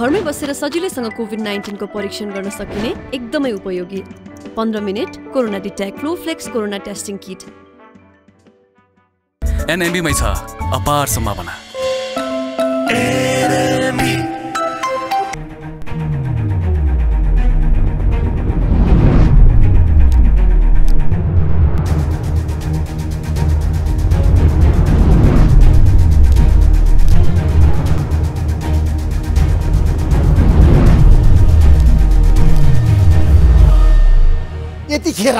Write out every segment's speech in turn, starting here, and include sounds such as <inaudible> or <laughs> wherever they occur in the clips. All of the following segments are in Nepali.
घरमै बसेर सजिलैसँग कोभिड नाइन्टिनको परीक्षण गर्न सकिने एकदमै उपयोगी पन्ध्र minute corona detect flex corona testing kit एनएमबीमै छ अपार सम्भावना यतिखेर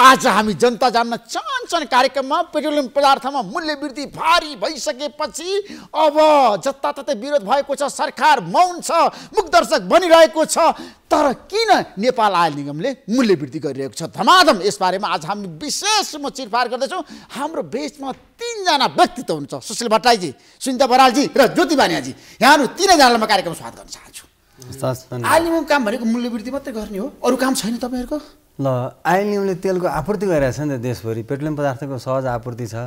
आज हामी जनता जान्न चाहन्छन् कार्यक्रममा पेट्रोलियम पदार्थमा मूल्य वृद्धि भारी भइसकेपछि अब जताततै विरोध भएको छ सरकार मौन छ मुखदर्शक बनिरहेको छ तर किन नेपाल आयल निगमले मूल्य वृद्धि गरिरहेको छ धमाधम यसबारेमा आज हामी विशेष म चिरफार गर्दैछौँ हाम्रो बेचमा तिनजना व्यक्तित्व हुनुहुन्छ सुशील भट्टराईजी सुनिता बरालजी र ज्योति बानियाजी यहाँहरू तिनैजनालाई म कार्यक्रम स्वागत गर्न चाहन्छु आयल निगम काम भनेको मूल्य वृद्धि मात्रै गर्ने हो अरू काम छैन तपाईँहरूको ल आइएलएमले तेलको आपूर्ति गरिरहेको छ नि त देशभरि पेट्रोलियम पदार्थको सहज आपूर्ति छ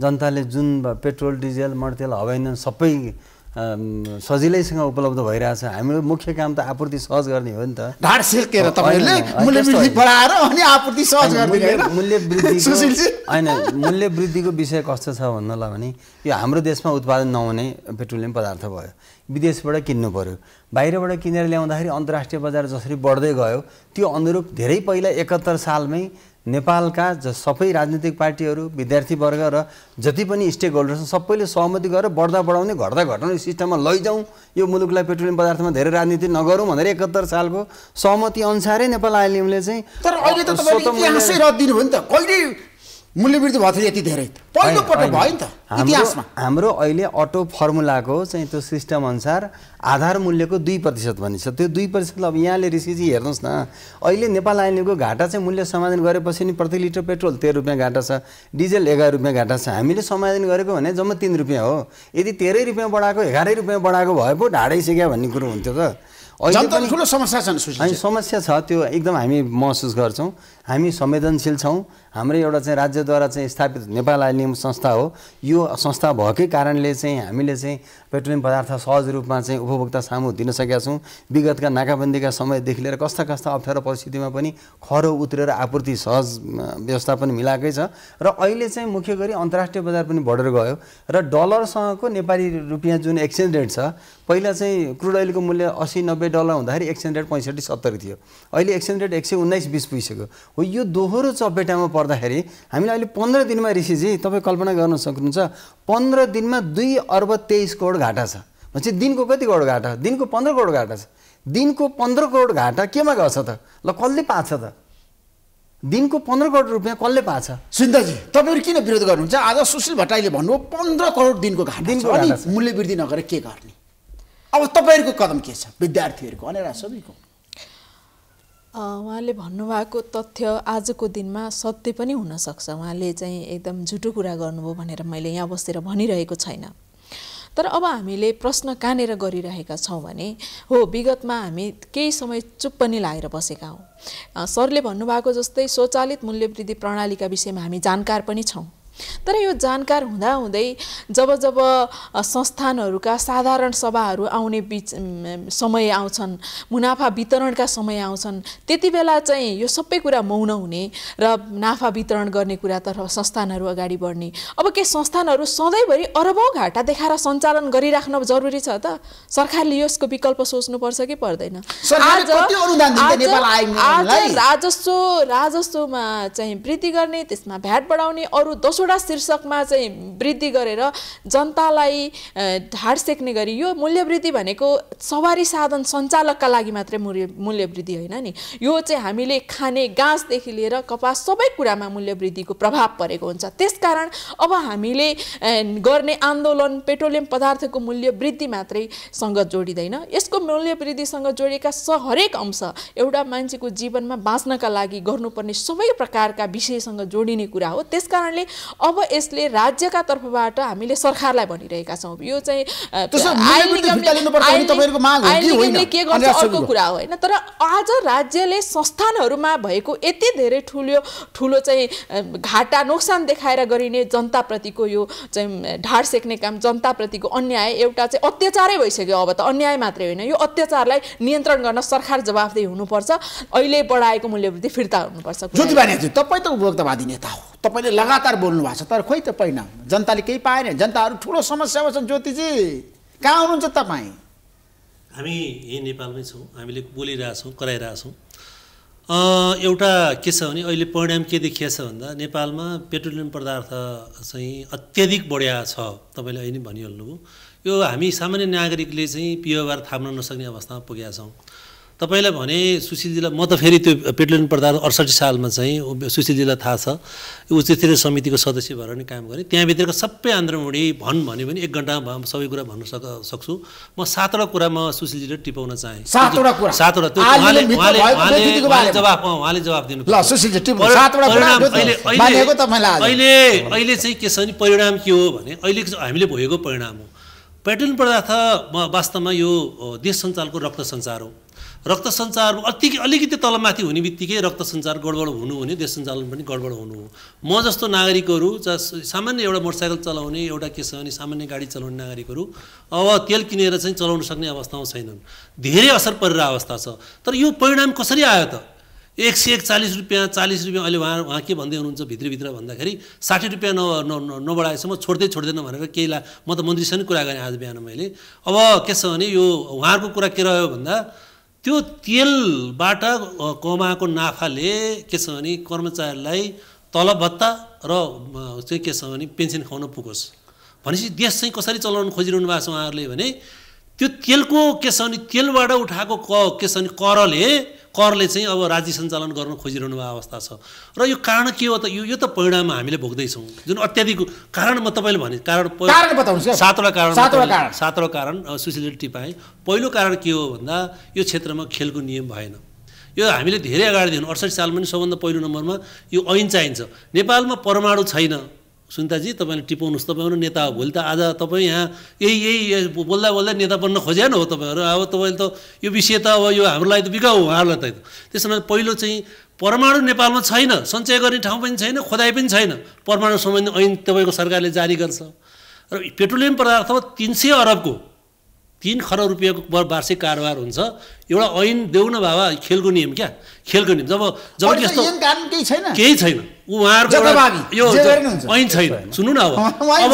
जनताले जुन पेट्रोल डिजेल मटतेल हवाई सबै सजिलैसँग उपलब्ध भइरहेछ हाम्रो मुख्य काम त आपूर्ति सहज गर्ने हो नि त ढाड तपाईँहरूले बढाएर अनि आपूर्ति सहज गर्ने मूल्य वृद्धि <laughs> होइन मूल्य वृद्धिको विषय कस्तो छ भन्नुलाई भने यो हाम्रो देशमा उत्पादन नहुने पेट्रोलियम पदार्थ भयो विदेशबाट किन्नु पऱ्यो बाहिरबाट किनेर ल्याउँदाखेरि अन्तर्राष्ट्रिय बजार जसरी बढ्दै गयो त्यो अनुरूप धेरै पहिला एकहत्तर सालमै नेपालका ज सबै राजनीतिक पार्टीहरू विद्यार्थीवर्ग र जति पनि स्टेक होल्डर छन् सबैले सहमति गरेर बढ्दा बढाउने घट्दा घटाउने सिस्टममा लैजाउँ यो मुलुकलाई पेट्रोलियम पदार्थमा धेरै राजनीति नगरौँ भनेर एकहत्तर सालको सहमति अनुसारै नेपाल आइलिएमले चाहिँ तर अहिले त रद्द दिनुभयो नि त कहिले मूल्यवृद्धि भएको थियो यति धेरै पहिलो पटक भयो नि त इतिहासमा हाम्रो अहिले अटो फर्मुलाको चाहिँ त्यो सिस्टम अनुसार आधार मूल्यको दुई प्रतिशत भनिन्छ त्यो दुई प्रतिशत अब यहाँले ऋषिजी हेर्नुहोस् न अहिले नेपाल आइनेको घाटा चाहिँ मूल्य समाधान गरेपछि नि प्रति लिटर पेट्रोल तेह्र रुपियाँ घाटा छ डिजल एघार रुपियाँ घाटा छ हामीले समाधान गरेको भने जम्मा तिन रुपियाँ हो यदि तेह्रै रुपियाँ बढाएको एघारै रुपियाँ बढाएको भए पो ढाडै सिक्यो भन्ने कुरो हुन्थ्यो त समस्या छ त्यो एकदम हामी महसुस गर्छौँ हामी संवेदनशील छौँ हाम्रो एउटा चाहिँ राज्यद्वारा चाहिँ स्थापित नेपाल आइलियम संस्था हो यो संस्था भएकै कारणले चाहिँ हामीले चाहिँ पेट्रोलियम पदार्थ सहज रूपमा चाहिँ उपभोक्ता सामु दिन सकेका छौँ विगतका नाकाबन्दीका समयदेखि लिएर कस्ता कस्ता अप्ठ्यारो परिस्थितिमा पनि खरो उत्रेर आपूर्ति सहज व्यवस्था पनि मिलाएकै छ र अहिले चाहिँ मुख्य गरी अन्तर्राष्ट्रिय बजार पनि बढेर गयो र डलरसँगको नेपाली रुपियाँ जुन एक्सचेन्ज रेट छ पहिला चाहिँ क्रुड अहिलेको मूल्य असी नब्बे डलर हुँदाखेरि एक्सचेन्ज रेट पैँसठी सत्तरी थियो अहिले एक्सचेन्ज रेट एक सय उन्नाइस बिस पुगिसक्यो हो यो दोहोरो चपेटामा पर्दाखेरि हामीले अहिले पन्ध्र दिनमा ऋषिजी तपाईँ कल्पना गर्न सक्नुहुन्छ पन्ध्र दिनमा दुई अर्ब तेइस करोड घाटा छ भनेपछि दिनको कति करोड घाटा दिनको पन्ध्र करोड घाटा छ दिनको पन्ध्र करोड घाटा केमा गर्छ त ल कसले पाछ त दिनको पन्ध्र करोड रुपियाँ कसले पाछ सुन्दाजी तपाईँहरू किन विरोध गर्नुहुन्छ आज सुशील भट्टराईले भन्नुभयो पन्ध्र करोड दिनको घाटा दिनको मूल्य वृद्धि नगरेर के गर्ने अब तपाईँहरूको कदम के छ विद्यार्थीहरूको अनि सबैको उहाँले भन्नुभएको तथ्य आजको दिनमा सत्य पनि हुनसक्छ उहाँले चाहिँ एकदम झुटो कुरा गर्नुभयो भनेर मैले यहाँ बसेर भनिरहेको छैन तर अब हामीले प्रश्न कहाँनिर गरिरहेका छौँ भने हो विगतमा हामी केही समय चुप पनि लागेर बसेका हौँ सरले भन्नुभएको जस्तै स्वचालित मूल्यवृद्धि प्रणालीका विषयमा हामी जानकार पनि छौँ तर यो जानकार हुँदाहुँदै जब जब संस्थानहरूका साधारण सभाहरू आउने बिच समय आउँछन् मुनाफा वितरणका समय आउँछन् त्यति बेला चाहिँ यो सबै कुरा मौन हुने र नाफा वितरण गर्ने कुरातर्फ संस्थानहरू अगाडि बढ्ने अब के संस्थानहरू सधैँभरि अरबौँ घाटा देखाएर सञ्चालन गरिराख्न जरुरी छ त सरकारले यसको विकल्प सोच्नुपर्छ कि पर्दैन राजस्व राजस्वमा चाहिँ वृद्धि गर्ने त्यसमा भ्याट बढाउने अरू दसवटा पाँचवटा शीर्षकमा चाहिँ वृद्धि गरेर जनतालाई ढाड सेक्ने गरी यो मूल्यवृद्धि भनेको सवारी साधन सञ्चालकका लागि मात्रै मूल्य मूल्यवृद्धि होइन नि यो चाहिँ हामीले खाने गाँसदेखि लिएर कपास सबै कुरामा मूल्यवृद्धिको प्रभाव परेको हुन्छ त्यसकारण अब हामीले गर्ने आन्दोलन पेट्रोलियम पदार्थको मूल्य वृद्धि मात्रैसँग जोडिँदैन यसको मूल्य वृद्धिसँग जोडिएका स हरेक अंश एउटा मान्छेको जीवनमा बाँच्नका लागि गर्नुपर्ने सबै प्रकारका विषयसँग जोडिने कुरा हो त्यसकारणले अब यसले राज्यका तर्फबाट हामीले सरकारलाई भनिरहेका छौँ यो चाहिँ के गर्छ अर्को कुरा हो होइन तर आज राज्यले संस्थानहरूमा भएको यति धेरै ठुलो ठुलो चाहिँ घाटा नोक्सान देखाएर गरिने जनताप्रतिको यो चाहिँ ढाड सेक्ने काम जनताप्रतिको अन्याय एउटा चाहिँ अत्याचारै भइसक्यो अब त अन्याय मात्रै होइन यो अत्याचारलाई नियन्त्रण गर्न सरकार जवाफदेही हुनुपर्छ अहिले बढाएको मूल्यवृद्धि फिर्ता हुनुपर्छ तपाईँ त उपभोक्तावादी नेता हो तपाईँले लगातार बोल्नु भएको छ तर खोइ त पहिना जनताले केही पाएन जनताहरू ठुलो समस्यामा छन् ज्योतिजी कहाँ हुनुहुन्छ तपाईँ हामी यही नेपालमै छौँ हामीले बोलिरहेछौँ कराइरहेछौँ एउटा के छ भने अहिले परिणाम के देखिया छ भन्दा नेपालमा पेट्रोलियम पदार्थ चाहिँ अत्याधिक बढिया छ तपाईँले अहिले भनिहाल्नुभयो यो हामी सामान्य नागरिकले चाहिँ पिओबार थाम्न नसक्ने अवस्थामा पुगेका छौँ तपाईँलाई भने सुशीलजीलाई म त फेरि त्यो पेट्रोलियम पदार्थ अडसठी सालमा चाहिँ सुशीलजीलाई थाहा छ उच्चस्तरीय समितिको सदस्य भएर नि काम गरेँ त्यहाँभित्रको सबै आन्द्रमुडी भन् भन्यो भने एक घन्टामा सबै कुरा भन्न सक सक्छु म सातवटा कुरामा सुशीलजीले टिपाउन चाहेँ सातवटा उहाँले जवाब दिनु अहिले अहिले चाहिँ के छ भने परिणाम के हो भने अहिले हामीले भोगेको परिणाम हो पेट्रोलियम पदार्थ वास्तवमा यो देश सञ्चालको रक्त सञ्चार हो रक्त सञ्चार अति अलिकति तलमाथि हुने बित्तिकै रक्त सञ्चार गडबड हुनु हुने देश सञ्चालन पनि गडबड हुनु हो म जस्तो नागरिकहरू जस सामान्य एउटा मोटरसाइकल चलाउने एउटा के छ भने सामान्य गाडी चलाउने नागरिकहरू अब तेल किनेर चाहिँ चलाउन सक्ने अवस्थामा छैनन् धेरै असर परेर अवस्था छ तर यो परिणाम कसरी आयो त एक सय एक चालिस रुपियाँ चालिस रुपियाँ अहिले उहाँ उहाँ के भन्दै हुनुहुन्छ भित्रभित्र भन्दाखेरि साठी रुपियाँ न नबढाएसम्म छोड्दै छोड्दैन भनेर केही ला म त मन्त्रीसँग कुरा गरेँ आज बिहान मैले अब के छ भने यो उहाँहरूको कुरा के रह्यो भन्दा त्यो तेलबाट कमाएको नाफाले के छ भने कर्मचारीलाई तलब भत्ता र चाहिँ के छ भने पेन्सन खुवाउन पुगोस् भनेपछि देश चाहिँ कसरी चलाउनु खोजिरहनु भएको छ उहाँहरूले भने त्यो तेलको के छ भने तेलबाट उठाएको क के छ भने करले करले चाहिँ अब राज्य सञ्चालन गर्न खोजिरहनु भएको अवस्था छ र यो कारण के हो त यो यो त परिणाम हामीले भोग्दैछौँ जुन अत्याधिक कारण म तपाईँले भने कारण सातवटा कारण सातवटा कारण सुसिलिटी पाएँ पहिलो कारण के हो भन्दा यो क्षेत्रमा खेलको नियम भएन यो हामीले धेरै अगाडिदेखि अडसठी सालमा पनि सबभन्दा पहिलो नम्बरमा यो ऐन चाहिन्छ नेपालमा परमाणु छैन सुनिताजी तपाईँले टिपाउनुहोस् तपाईँहरू नेता हो भोलि त आज तपाईँ यहाँ यही यही बोल्दा बोल्दा नेता बन्न खोजेन हो तपाईँहरू अब तपाईँले त यो विषय त अब यो हाम्रो लागि त हो उहाँहरूलाई त त्यसमा पहिलो चाहिँ परमाणु नेपालमा छैन सञ्चय गर्ने ठाउँ पनि छैन खोदाइ पनि छैन परमाणु सम्बन्धी ऐन तपाईँको सरकारले जारी गर्छ र पेट्रोलियम पदार्थमा तिन सय अरबको तिन खरब रुपियाँको वार्षिक कारोबार हुन्छ एउटा ऐन देऊ न बाबा खेलको नियम क्या खेलको नियम जब जब त्यस्तो केही छैन उहाँहरूको यो ऐन छैन सुन्नु न अब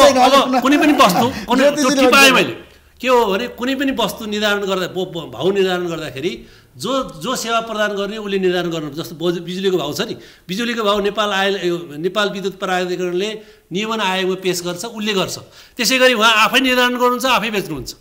<laughs> अब कुनै पनि वस्तु <laughs> पाएँ मैले के हो भने कुनै पनि वस्तु निर्धारण गर्दा भाउ निर्धारण गर्दाखेरि जो जो सेवा प्रदान गर्ने उसले निर्धारण गर्नु जस्तो बिजुलीको भाउ छ नि बिजुलीको भाउ नेपाल आय नेपाल विद्युत प्राधिकरणले नियमन आयोगमा पेस गर्छ उसले गर्छ त्यसै गरी उहाँ आफै निर्धारण गर्नुहुन्छ आफै बेच्नुहुन्छ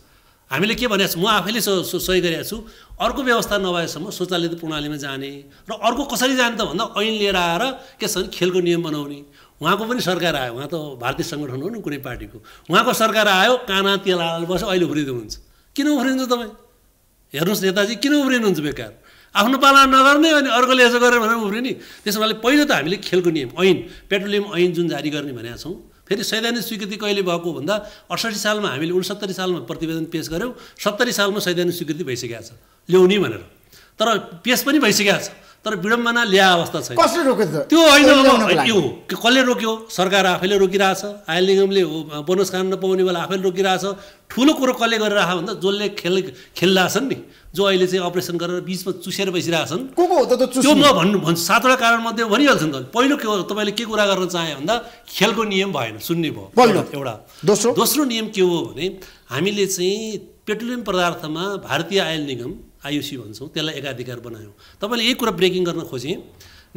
हामीले के भनेको म आफैले सही गरिरहेको छु अर्को व्यवस्था नभएसम्म शौचालय प्रणालीमा जाने र अर्को कसरी जाने त भन्दा ऐन लिएर आएर के छ भने खेलको नियम बनाउने उहाँको पनि सरकार आयो उहाँ त भारतीय सङ्गठन हो नि कुनै पार्टीको उहाँको सरकार आयो काना तेल हालेर बस्यो अहिले उफ्रिँदै हुन्छ किन उफ्रिनुहुन्छ तपाईँ हेर्नुहोस् नेताजी किन उफ्रिनुहुन्छ बेकार आफ्नो पालना नगर्ने अनि अर्कोले यसो गरेर भनेर उफ्रिने त्यसो भए पहिलो त हामीले खेलको नियम ऐन पेट्रोलियम ऐन जुन जारी गर्ने भनेका छौँ फेरि सैद्धान्तिक स्वीकृति कहिले भएको भन्दा अठसट्ठी सालमा हामीले उनसत्तरी सालमा प्रतिवेदन पेस गऱ्यौँ सत्तरी सालमा सैद्धान्तिक स्वीकृति भइसकेको छ ल्याउने भनेर तर पेस पनि भइसकेको छ तर विडम्बना ल्या अवस्था छैन कसले रोक्यो त्यो होइन कसले रोक्यो सरकार आफैले रोकिरहेछ आयल निगमले बोनस खान नपाउने बेला आफैले रोकिरहेछ ठुलो कुरो कसले गरिरह भन्दा जसले खेल खेलिरहेछन् नि जो अहिले चाहिँ अपरेसन गरेर बिचमा चुसेर बसिरहेछन् को को त त्यो म भन्नु भन्छु सातवटा कारणमध्ये मध्ये नि त पहिलो के हो तपाईँले के कुरा गर्न चाहे भन्दा खेलको नियम भएन सुन्ने भयो एउटा दोस्रो दोस्रो नियम के हो भने हामीले चाहिँ पेट्रोलियम पदार्थमा भारतीय आयल निगम आइयुसी भन्छौँ त्यसलाई एकाधिकार बनायौँ तपाईँले यही कुरा ब्रेकिङ गर्न खोजेँ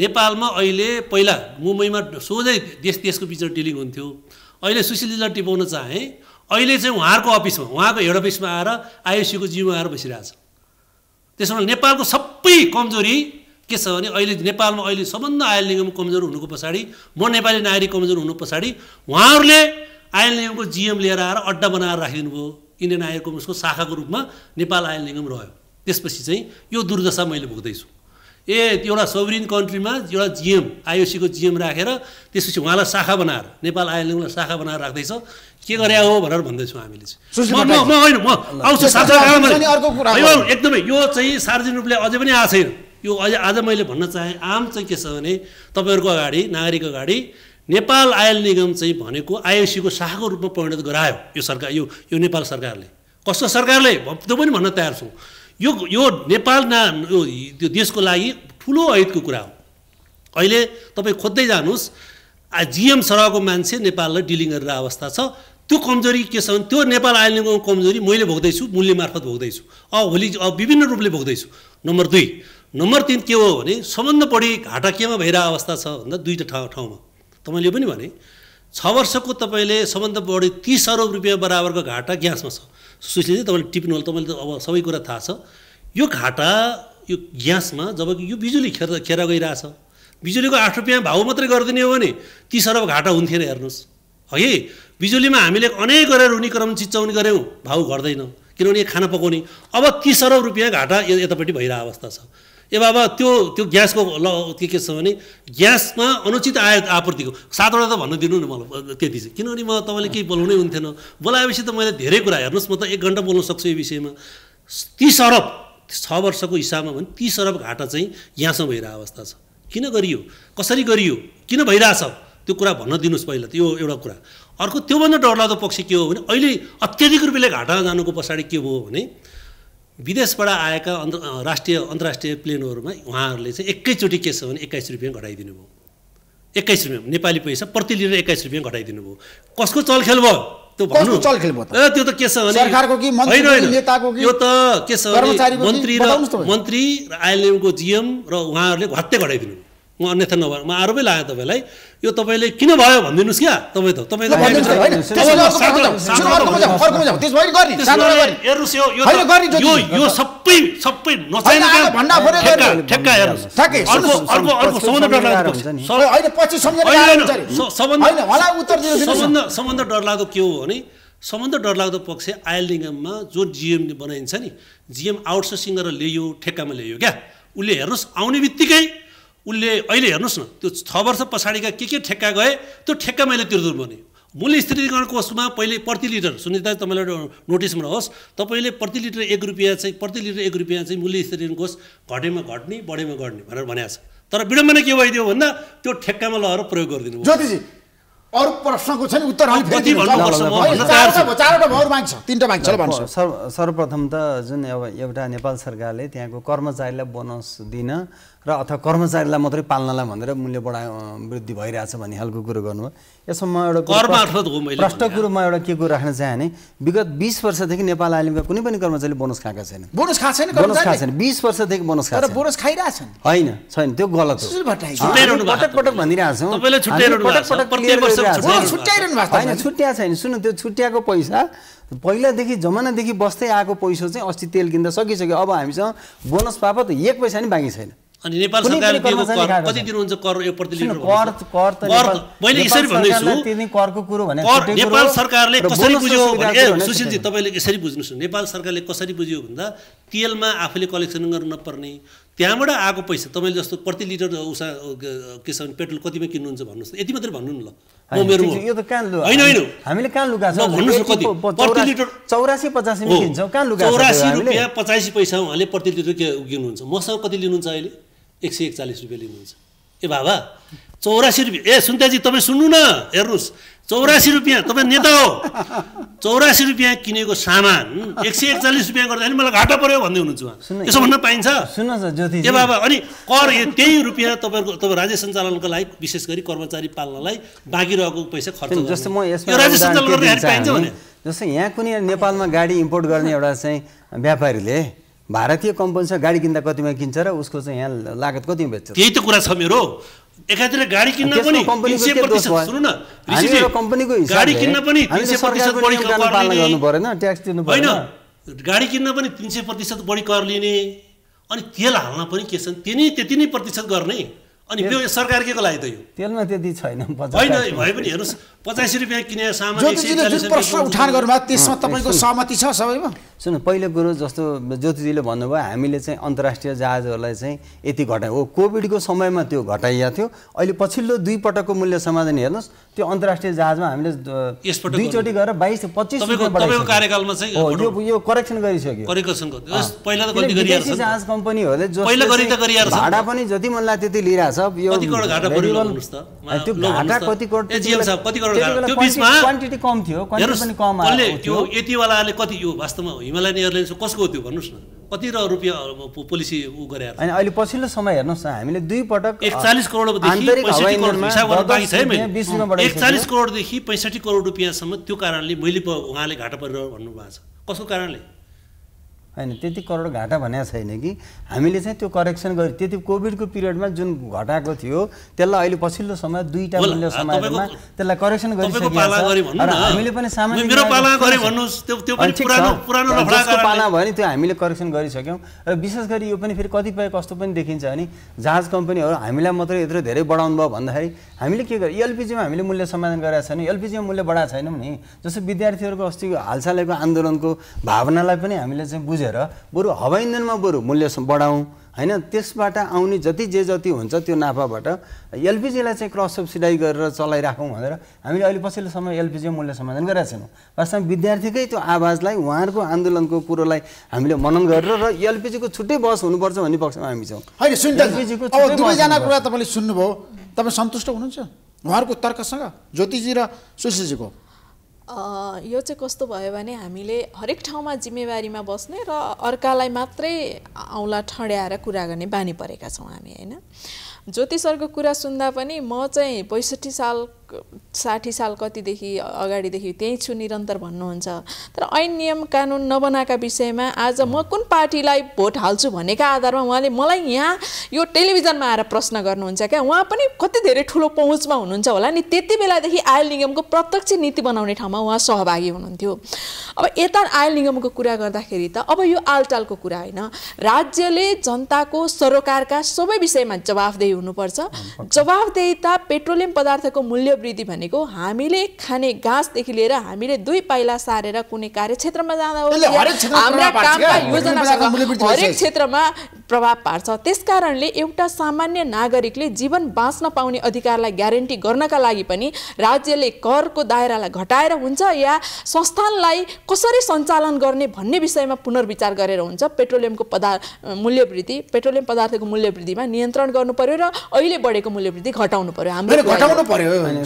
नेपालमा अहिले पहिला मुम्बईमा सोझै देश देशको बिचमा डिलिङ हुन्थ्यो अहिले सुशीलजीलाई टिपाउन चाहेँ अहिले चाहिँ उहाँहरूको अफिसमा उहाँको हेड अफिसमा आएर आइयुसीको जिम्मा आएर बसिरहेछ त्यसो भए नेपालको सबै कमजोरी के छ भने अहिले नेपालमा अहिले सबभन्दा आयल निगम कमजोर हुनुको पछाडि म नेपाली नागरिक कमजोर हुनु पछाडि उहाँहरूले आयल निगमको जिएम लिएर आएर अड्डा बनाएर राखिदिनु भयो इन्डियन आयल उसको शाखाको रूपमा नेपाल आयल निगम रह्यो त्यसपछि चाहिँ यो दुर्दशा मैले भोग्दैछु ए एउटा सोभरिन कन्ट्रीमा एउटा जिएम आइओसीको जिएम राखेर त्यसपछि उहाँलाई शाखा बनाएर नेपाल आयल उहाँलाई शाखा बनाएर राख्दैछ के गरे हो भनेर भन्दैछौँ हामीले म होइन म एकदमै यो चाहिँ सार्वजनिक रूपले अझै पनि आएको छैन यो अझ आज मैले भन्न चाहे आम चाहिँ के छ भने तपाईँहरूको अगाडि नागरिक अगाडि नेपाल आयल निगम चाहिँ भनेको आइओसीको शाखाको रूपमा परिणत गरायो यो सरकार यो यो नेपाल सरकारले कस्तो सरकारले त्यो पनि भन्न तयार छौँ यो यो नेपाल ना त्यो देशको लागि ठुलो ऐतको कुरा हो अहिले तपाईँ खोज्दै जानुहोस् जिएम सरहको मान्छे नेपाललाई डिलिङ गरेर अवस्था छ त्यो कमजोरी के छ भने त्यो नेपाल आइलिङको कमजोरी मैले भोग्दैछु मूल्य मार्फत भोग्दैछु अब भोलि अब विभिन्न रूपले भोग्दैछु नम्बर दुई नम्बर तिन के हो भने सबभन्दा बढी घाटा केमा भइरहेको अवस्था छ भन्दा दुईवटा ठाउँ ठाउँमा तपाईँले पनि भने छ वर्षको तपाईँले सबभन्दा बढी तिस अरब रुपियाँ बराबरको घाटा ग्यासमा छ चाहिँ तपाईँले टिप्नु होला तपाईँले त अब सबै कुरा थाहा छ यो घाटा यो ग्यासमा जब यो बिजुली खेर खेर गइरहेछ बिजुलीको आठ रुपियाँ भाउ मात्रै गरिदिने हो भने तिस अरब घाटा हुन्थेन हेर्नुहोस् है बिजुलीमा हामीले अनेक गरेर क्रम चिच्चाउने गऱ्यौँ भाउ घट्दैन किनभने खाना पकाउने अब तिस अरब रुपियाँ घाटा यतापट्टि भइरहेको अवस्था छ ए बाबा त्यो त्यो ग्यासको ल के के छ भने ग्यासमा अनुचित आय आपूर्तिको सातवटा त भन्न दिनु नि मलाई त्यति चाहिँ किनभने म तपाईँले केही बोलाउनै हुन्थेन बोलाएपछि त मैले धेरै कुरा हेर्नुहोस् म त एक घन्टा बोल्न सक्छु यो विषयमा तिस अरब छ वर्षको हिसाबमा भने तिस अरब घाटा चाहिँ यहाँसम्म भइरहेको अवस्था छ किन गरियो कसरी गरियो किन भइरहेछ त्यो कुरा भन्न दिनुहोस् पहिला त्यो एउटा कुरा अर्को त्योभन्दा डरलाग्दो पक्ष के हो भने अहिले अत्याधिक रूपले घाटामा जानुको पछाडि के भयो भने विदेशबाट आएका अन्त राष्ट्रिय अन्तर्राष्ट्रिय प्लेनहरूमा उहाँहरूले चाहिँ एकैचोटि के छ भने एक्काइस रुपियाँ घटाइदिनु भयो एक्काइस रुपियाँ नेपाली पैसा प्रति लिटर एक्काइस रुपियाँ घटाइदिनु भयो कसको चलखेल भयो त्यो भन्नु चलखेल ए त्यो त के छ भने होइन होइन यो त के छ मन्त्री र मन्त्री र आइएलएमको जिएम र उहाँहरूले घट्टै घटाइदिनु भयो म अन्यथा नभएर म आरोपै लाग्यो तपाईँलाई यो तपाईँले किन भयो भनिदिनुहोस् क्या तपाईँ त तपाईँ यो सबै सबै सबभन्दा डरलाग्दो के हो भने सबभन्दा डरलाग्दो पक्ष आयल निगममा जो जिएमले बनाइन्छ नि जिएम आउटसोर्सिङ गरेर ल्यायो ठेक्कामा ल्यायो क्या उसले हेर्नुहोस् आउने बित्तिकै उसले अहिले हेर्नुहोस् न त्यो छ वर्ष पछाडिका के के ठेक्का गए त्यो ठेक्का मैले तिर्दुर भने मूल्य स्थिरीकरण कोषमा पहिले प्रति लिटर सुनिता तपाईँलाई एउटा नोटिसमा होस् तपाईँले प्रति लिटर एक रुपियाँ चाहिँ प्रति लिटर एक रुपियाँ चाहिँ मूल्य स्थिरीकरण कोष घटेमा घट्ने बढेमा घट्ने भनेर भनेको छ तर विडम्बना के भइदियो भन्दा त्यो ठेक्कामा लगेर प्रयोग गरिदिनु सर्वप्रथम त जुन अब एउटा नेपाल सरकारले त्यहाँको कर्मचारीलाई बोनस दिन र अथवा कर्मचारीलाई मात्रै पाल्नलाई भनेर मूल्य बढा वृद्धि भइरहेछ भन्ने खालको कुरो गर्नुभयो यसमा म एउटा प्रष्ट कुरो म एउटा के कुरो राख्न चाहेँ भने विगत बिस वर्षदेखि नेपाल आइलीमा कुनै पनि कर्मचारीले बोनस खाएको छैन बोनस खाएको छैन बोनस खाएको छैन बिस वर्षदेखि बोनस खाएको बोनस खाइरहेछन् होइन छैन त्यो गलत हो पटक पटक भनिरहेछौँ होइन छुट्याएको छैन सुन्नु त्यो छुट्याएको पैसा पहिलादेखि जमानादेखि बस्दै आएको पैसा चाहिँ अस्ति तेल किन्दा सकिसक्यो अब हामीसँग बोनस बापत एक पैसा नि बाँकी छैन अनि नेपाल सरकारले दिएको कर कति दिनुहुन्छ कर यो प्रति लिटर कर कर मैले यसरी भन्दैछु कर नेपाल सरकारले कसरी बुझ्यो भने ए सुशीलजी तपाईँले यसरी बुझ्नुहोस् नेपाल सरकारले कसरी बुझ्यो भन्दा तेलमा आफूले कलेक्सन गर्न नपर्ने त्यहाँबाट आएको पैसा तपाईँले जस्तो प्रति लिटर उसा के छ भने पेट्रोल कतिमा किन्नुहुन्छ भन्नुहोस् यति मात्रै भन्नु न ल मेरो होइन होइन हामीले कहाँ लुगा भन्नुहोस् कति प्रति लिटर चौरासी पचासी चौरासी रुपियाँ पचासी पैसा उहाँले प्रति लिटर के किन्नुहुन्छ मसँग कति लिनुहुन्छ अहिले एक सय एकचालिस रुपियाँ लिनुहुन्छ ए बाबा चौरासी रुपियाँ ए सुन्ताजी तपाईँ सुन्नु न हेर्नुहोस् चौरासी रुपियाँ तपाईँ नेता हो चौरासी रुपियाँ किनेको सामान एक सय एकचालिस रुपियाँ गर्दाखेरि मलाई घाटा पऱ्यो भन्दै हुनुहुन्छ उहाँ यसो भन्न पाइन्छ ज्योति ए बाबा अनि कर त्यही रुपियाँ तपाईँको तपाईँ राज्य सञ्चालनको लागि विशेष गरी कर्मचारी पाल्नलाई बाँकी रहेको पैसा खर्च जस्तो म यसमा राज्य सञ्चालन गर्दाखेरि पाइन्छ भने जस्तो यहाँ कुनै नेपालमा गाडी इम्पोर्ट गर्ने एउटा चाहिँ व्यापारीले भारतीय कम्पनी गाडी किन्दा कतिमा किन्छ र उसको चाहिँ यहाँ लागत कतिमा बेच्छ त्यही त कुरा छ मेरो एकातिर गाडी किन्न पनि तिन सय प्रतिशत सुन्नु न कम्पनीको गाडी किन्न पनि तिन सय प्रतिशत बढी कर लिने होइन गाडी किन्न पनि तिन सय प्रतिशत बढी कर लिने अनि तेल हाल्न पनि के छन् त्यही नै त्यति नै प्रतिशत गर्ने अनि यो को लागि त यो तेलमा त्यति छैन होइन भए पनि हेर्नुहोस् पचासी रुपियाँ किने सामान प्रश्न उठान गर्नुभयो त्यसमा तपाईँको सहमति छ सबैमा सुन पहिलो कुरो जस्तो ज्योतिजीले भन्नुभयो हामीले चाहिँ अन्तर्राष्ट्रिय जहाजहरूलाई चाहिँ यति घटायो हो कोभिडको समयमा त्यो घटाइएको थियो अहिले पछिल्लो दुई पटकको मूल्य समाधान हेर्नुहोस् त्यो अन्तर्राष्ट्रिय जहाजमा हामीले दुईचोटि गएर बाइस पच्चिस कार्यकालमा चाहिँ यो करेक्सन गरिसक्यो पहिला जहाज कम्पनीहरूले भाडा पनि जति मन लाग्यो त्यति लिइरहेको कति यो वास्तवमा हिमालयन एयरलाइन्स कसको त्यो भन्नुहोस् न कति र रुपियाँ पोलिसी उ अहिले पछिल्लो समय हेर्नुहोस् न हामीले दुई पटक एकचालिस करोड करोडदेखि पैँसठी करोड रुपियाँसम्म त्यो कारणले मैले उहाँले घाटा परिरहेको भन्नुभएको छ कसको कारणले होइन त्यति करोड घाटा भनेको छैन कि हामीले चाहिँ त्यो करेक्सन गऱ्यो त्यति कोभिडको पिरियडमा जुन घटाएको थियो त्यसलाई अहिले पछिल्लो समय दुईवटा मूल्य समयमा त्यसलाई करेक्सन गरिसकेको हामीले पनि सामान्य पाला भयो नि त्यो हामीले करेक्सन गरिसक्यौँ र विशेष गरी यो पनि फेरि कतिपय कस्तो पनि देखिन्छ भने जहाज कम्पनीहरू हामीलाई मात्रै यत्रो धेरै बढाउनु भयो भन्दाखेरि हामीले के गर्यो एलपिजीमा हामीले मूल्य समाधान गरेका छैनौँ एलपिजीमा मूल्य बढाएको छैनौँ नि जस्तो विद्यार्थीहरूको अस्ति हालसालैको आन्दोलनको भावनालाई पनि हामीले चाहिँ बुझ्यौँ बुझेर बरु हवाई इन्धनमा बरु मूल्य बढाउँ होइन त्यसबाट आउने जति जे जति हुन्छ त्यो नाफाबाट एलपिजीलाई चाहिँ क्रस सब्सिडाइज गरेर चलाइराखौँ भनेर हामीले अहिले पछिल्लो समय एलपिजी मूल्य समाधान गरेका छैनौँ वास्तवमा विद्यार्थीकै त्यो आवाजलाई उहाँहरूको आन्दोलनको कुरोलाई हामीले मनन गरेर र एलपिजीको छुट्टै बस हुनुपर्छ भन्ने पक्षमा हामी छौँ एलपिजीको कुरा तपाईँले सुन्नुभयो तपाईँ सन्तुष्ट हुनुहुन्छ उहाँहरूको तर्कसँग ज्योतिजी र सुशीजीको यो चाहिँ कस्तो भयो भने हामीले हरेक ठाउँमा जिम्मेवारीमा बस्ने र अर्कालाई मात्रै औँला ठड्याएर कुरा गर्ने बानी परेका छौँ हामी होइन ज्योतिषहरूको कुरा सुन्दा पनि म चाहिँ पैँसठी साल साठी साल कतिदेखि अगाडिदेखि त्यहीँ छु निरन्तर भन्नुहुन्छ तर ऐन नियम कानुन नबनाएका विषयमा आज म कुन पार्टीलाई भोट हाल्छु भनेका आधारमा उहाँले मलाई यहाँ यो टेलिभिजनमा आएर प्रश्न गर्नुहुन्छ क्या उहाँ पनि कति धेरै ठुलो पहुँचमा हुनुहुन्छ होला नि त्यति बेलादेखि आयल निगमको प्रत्यक्ष नीति बनाउने ठाउँमा उहाँ सहभागी हुनुहुन्थ्यो अब यता आयल निगमको कुरा गर्दाखेरि त अब यो आलटालको कुरा होइन राज्यले जनताको सरोकारका सबै विषयमा जवाफदेही हुनुपर्छ जवाफदेही त पेट्रोलियम पदार्थको मूल्य वृद्धि भनेको हामीले खाने घाँसदेखि लिएर हामीले दुई पाइला सारेर कुनै कार्यक्षेत्रमा जाँदा हाम्रा कामका योजनासँग हरेक क्षेत्रमा प्रभाव पार्छ त्यसकारणले एउटा सामान्य नागरिकले जीवन बाँच्न पाउने अधिकारलाई ग्यारेन्टी गर्नका लागि पनि राज्यले करको दायरालाई घटाएर हुन्छ या संस्थानलाई कसरी सञ्चालन गर्ने भन्ने विषयमा पुनर्विचार गरेर हुन्छ पेट्रोलियमको पदार्थ मूल्यवृद्धि पेट्रोलियम पदार्थको मूल्यवृद्धिमा नियन्त्रण गर्नु पर्यो र अहिले बढेको मूल्यवृद्धि घटाउनु पर्यो हाम्रो घटाउनु पर्यो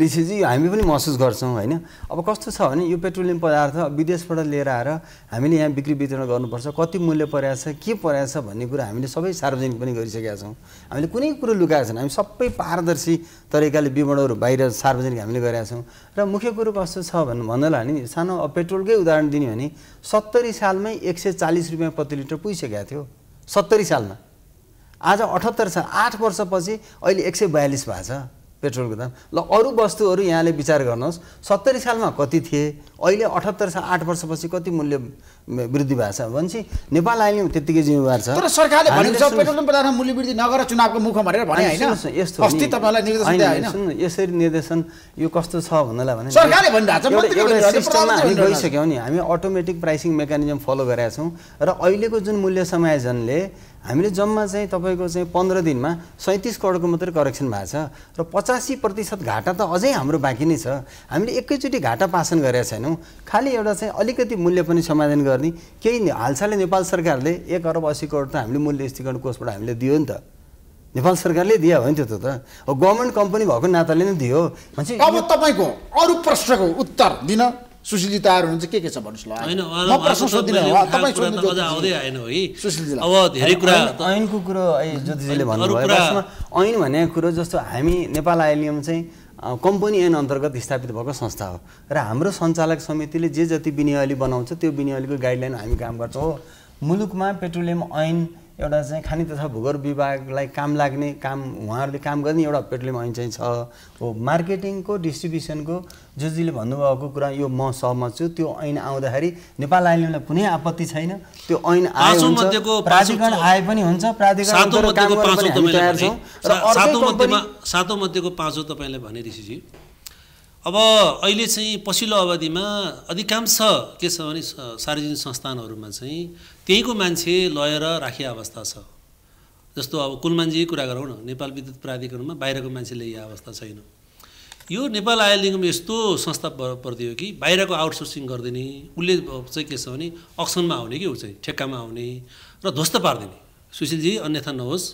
ऋषिजी हामी पनि महसुस गर्छौँ होइन अब कस्तो छ भने यो पेट्रोलियम पदार्थ विदेशबाट लिएर आएर हामीले यहाँ बिक्री वितरण गर्नुपर्छ कति मूल्य परेको छ के परेको छ भन्ने कुरा हामीले सबै सार्वजनिक पनि गरिसकेका छौँ हामीले कुनै कुरो लुकाएको छैन हामी सबै पारदर्शी तरिकाले विवरणहरू बाहिर सार्वजनिक हामीले गरेका छौँ र मुख्य कुरो कस्तो छ भन्नु होला नि सानो पेट्रोलकै उदाहरण दिने भने सत्तरी सालमै एक सय चालिस रुपियाँ प्रति लिटर पुगिसकेको थियो सत्तरी सालमा आज अठहत्तर छ आठ वर्षपछि अहिले एक सय बयालिस भएको छ पेट्रोलको दाम ल अरू वस्तुहरू यहाँले विचार गर्नुहोस् सत्तरी सालमा कति थिए अहिले अठहत्तर साल आठ वर्षपछि कति मूल्य वृद्धि भएको छ भनेपछि नेपाल अहिले त्यत्तिकै जिम्मेवार छ तर सरकारले पेट्रोलियम पदार्थ मूल्य वृद्धि नगर चुनावको मुख भनेर भने होइन यस्तो सुन्नु यसरी निर्देशन यो कस्तो छ भन्नुलाई भने सरकारले भन्छु सिस्टममा हामी गइसक्यौँ नि हामी अटोमेटिक प्राइसिङ मेकानिजम फलो गरेका छौँ र अहिलेको जुन मूल्य समायोजनले हामीले जम्मा चाहिँ तपाईँको चाहिँ पन्ध्र दिनमा सैँतिस करोडको मात्रै करेक्सन भएको छ र पचासी प्रतिशत घाटा त अझै हाम्रो बाँकी नै छ हामीले एकैचोटि घाटा पासन गरेका छैनौँ खालि एउटा चाहिँ अलिकति मूल्य पनि समाधान गर्ने केही हालसालै नेपाल सरकारले एक अरब अस्सी करोड त हामीले मूल्य स्थिकरण कोषबाट हामीले दियो नि त नेपाल सरकारले दियो हो नि त्यो त गभर्मेन्ट कम्पनी भएको नाताले नै दियो अब तपाईँको अरू प्रश्नको उत्तर दिन सुशीलताहरू हुनुहुन्छ के के छ भन्नुहोस् ल होइन अब धेरै कुरा ऐनको कुरो भन्नुभयो ऐन भनेको कुरो जस्तो हामी नेपाल आइलियम चाहिँ कम्पनी ऐन अन्तर्गत स्थापित भएको संस्था हो र हाम्रो सञ्चालक समितिले जे जति बिनियाली बनाउँछ त्यो बिनियालीको गाइडलाइन हामी काम गर्छौँ हो मुलुकमा पेट्रोलियम ऐन एउटा चाहिँ खानी तथा भूगर्भ विभागलाई काम लाग्ने काम उहाँहरूले काम गर्ने एउटा पेट्रोलियम ऐन चाहिँ छ हो मार्केटिङको डिस्ट्रिब्युसनको जो भन्नुभएको कुरा यो म सहमत छु त्यो ऐन आउँदाखेरि नेपाल आइल्यान्डलाई कुनै आपत्ति छैन त्यो ऐन प्राधिकरण आए पनि हुन्छ प्राधिकरण र सातौँ मध्येको पाँचौँ तपाईँले भने ऋषिजी अब अहिले चाहिँ पछिल्लो अवधिमा अधिकांश के छ भने सार्वजनिक संस्थानहरूमा चाहिँ त्यहीँको मान्छे लएर राखे अवस्था छ जस्तो अब कुलमान्जी कुरा गरौँ न नेपाल विद्युत प्राधिकरणमा बाहिरको मान्छे ल्याइए अवस्था छैन यो नेपाल आयल निगम यस्तो संस्था हो कि बाहिरको आउटसोर्सिङ गरिदिने उसले चाहिँ के छ भने अक्सनमा आउने कि ऊ चाहिँ ठेक्कामा आउने र ध्वस्त पारिदिने सुशीलजी अन्यथा नहोस्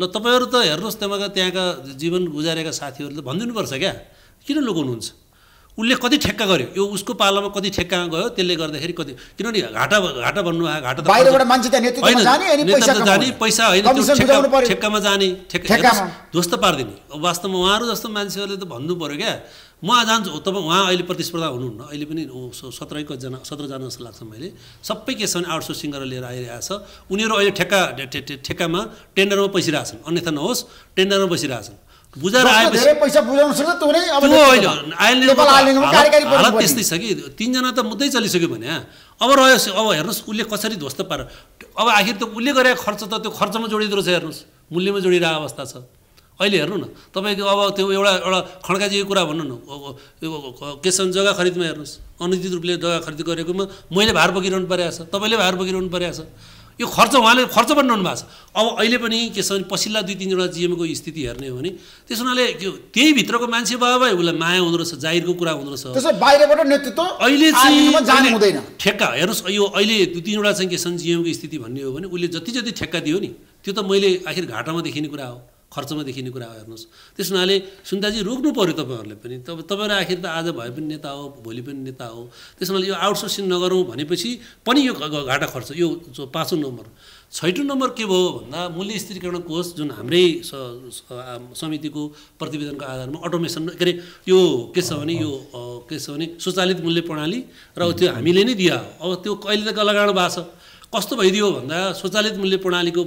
ल तपाईँहरू त हेर्नुहोस् तपाईँको त्यहाँका जीवन गुजारेका साथीहरूले भनिदिनुपर्छ क्या किन लगाउनुहुन्छ उसले कति ठेक्का गर्यो यो उसको पालामा कति ठेक्का गयो त्यसले गर्दाखेरि कति किनभने घाटा घाटा भन्नु घाटा त जाने पैसा होइन ठेक्कामा जाने ठेक्का ध्वस्त पारिदिने वास्तवमा उहाँहरू जस्तो मान्छेहरूले त भन्नु पऱ्यो क्या म जान्छु तपाईँ उहाँ अहिले प्रतिस्पर्धा हुनुहुन्न अहिले पनि सत्र एकजना सत्रजना जस्तो लाग्छ मैले सबै के छ भने आउटसोर्सिङ गरेर लिएर आइरहेको छ उनीहरू अहिले ठेक्का ठेक्कामा टेन्डरमा बसिरहेछन् अन्यथा नहोस् टेन्डरमा बसिरहेछन् बुझाएर आएपछि हालत त्यस्तै छ कि तिनजना त मुद्दै चलिसक्यो भने अब रह्यो अब हेर्नुहोस् उसले कसरी ध्वस्त पार अब आखिर त उसले गरेको खर्च त त्यो खर्चमा जोडिँदो रहेछ हेर्नुहोस् मूल्यमा जोडिरहेको अवस्था छ अहिले हेर्नु न तपाईँको अब त्यो एउटा एउटा खड्काजीको कुरा भन्नु न केसन जग्गा खरिदमा हेर्नुहोस् अनुचित रूपले जग्गा खरिद गरेकोमा मैले भार बोकिरहनु परेको छ तपाईँले भार बोकिरहनु परेको छ यो खर्च उहाँले खर्च पनि रहनु भएको छ अब अहिले पनि के छ भने पछिल्ला दुई तिनवटा जिएमको स्थिति हेर्ने हो भने त्यस हुनाले त्यही भित्रको मान्छे भयो भए उसलाई माया हुँदो रहेछ जाहिरको कुरा हुँदो रहेछ बाहिरबाट नेतृत्व अहिले चाहिँ हुँदैन ठेक्का हेर्नुहोस् यो अहिले दुई तिनवटा चाहिँ के छन् जिएमको स्थिति भन्ने हो भने उसले जति जति ठेक्का दियो नि त्यो त मैले आखिर घाटामा देखिने कुरा हो खर्चमा देखिने कुरा हेर्नुहोस् त्यस हुनाले सुन्दाजी रोक्नु पऱ्यो तपाईँहरूले पनि तब तपाईँहरू आखिर त आज भए पनि नेता हो भोलि पनि नेता हो त्यस यो आउटसोर्सिङ नगरौँ भनेपछि पनि यो घाटा खर्च यो पाँचौँ नम्बर छैटौँ नम्बर के भयो भन्दा मूल्य स्थिरीकरण कोष जुन हाम्रै समितिको प्रतिवेदनको आधारमा अटोमेसन के अरे यो के छ भने यो के छ भने स्वचालित मूल्य प्रणाली र त्यो हामीले नै दिया अब त्यो कहिले त गलगाड भएको छ कस्तो भइदियो भन्दा स्वचालित मूल्य प्रणालीको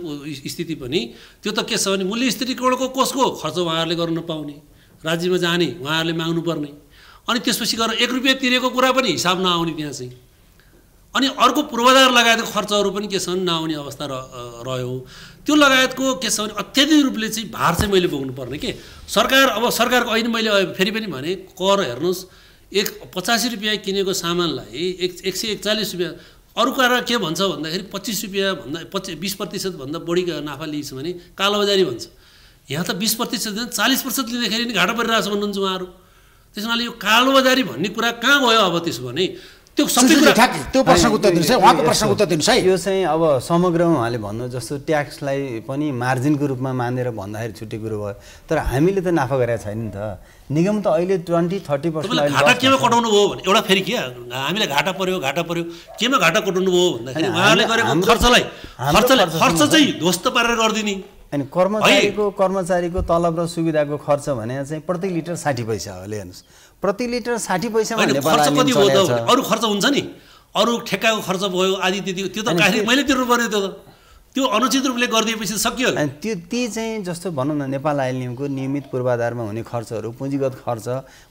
स्थिति पनि त्यो त के छ भने मूल्य स्थितिकरणको कसको खर्च उहाँहरूले गर्न नपाउने राज्यमा जाने उहाँहरूले माग्नुपर्ने अनि त्यसपछि गएर एक रुपियाँ तिरेको कुरा पनि हिसाब नआउने त्यहाँ चाहिँ अनि अर्को पूर्वाधार लगायतको खर्चहरू पनि के छ भने नआउने अवस्था रह्यो त्यो लगायतको के छ भने अत्याधिक रूपले चाहिँ भार चाहिँ मैले बोक्नुपर्ने के सरकार अब सरकारको अहिले मैले फेरि पनि भने कर हेर्नुहोस् एक पचासी रुपियाँ किनेको सामानलाई एक एक सय एकचालिस रुपियाँ अरू कारण के भन्छ भन्दाखेरि पच्चिस रुपियाँ भन्दा पच्चिस बिस प्रतिशतभन्दा बढी नाफा लिन्छ भने कालोबजारी भन्छ यहाँ त बिस प्रतिशत चालिस प्रतिशत लिँदाखेरि नि घाटा परिरहेको छ भन्नुहुन्छ उहाँहरू त्यस हुनाले यो कालोबजारी भन्ने कुरा कहाँ गयो अब त्यसो भने त्यो सबै कुरा त्यो प्रश्नको उत्तर दिनुहोस् है उहाँको प्रश्नको उत्तर दिनुहोस् है यो चाहिँ अब समग्रमा उहाँले भन्नु जस्तो ट्याक्सलाई पनि मार्जिनको रूपमा मानेर भन्दाखेरि छुट्टै कुरो भयो तर हामीले त नाफा गरेका छैन नि त निगम त अहिले ट्वेन्टी थर्टी पर्सेन्ट घाटा केमा कटाउनु भयो भने एउटा फेरि के हामीले घाटा पर्यो घाटा पर्यो केमा घाटा कटाउनु भयो भन्दाखेरि उहाँहरूले गरेको खर्चलाई खर्चलाई खर्च चाहिँ ध्वस्त पारेर गरिदिने अनि कर्मचारीको कर्मचारीको तलब र सुविधाको खर्च भने चाहिँ प्रति लिटर साठी पैसा हो हेर्नुहोस् प्रति लिटर साठी पैसा खर्च कति भयो त अरू खर्च हुन्छ नि अरू ठेक्काको खर्च भयो आदि त्यति त्यो त मैले तिर्नु पर्ने त्यो त त्यो अनुचित रूपले गरिदिएपछि सकियो त्यो ती चाहिँ जस्तो भनौँ न नेपाल आइलियमको नियमित पूर्वाधारमा हुने खर्चहरू पुँजीगत खर्च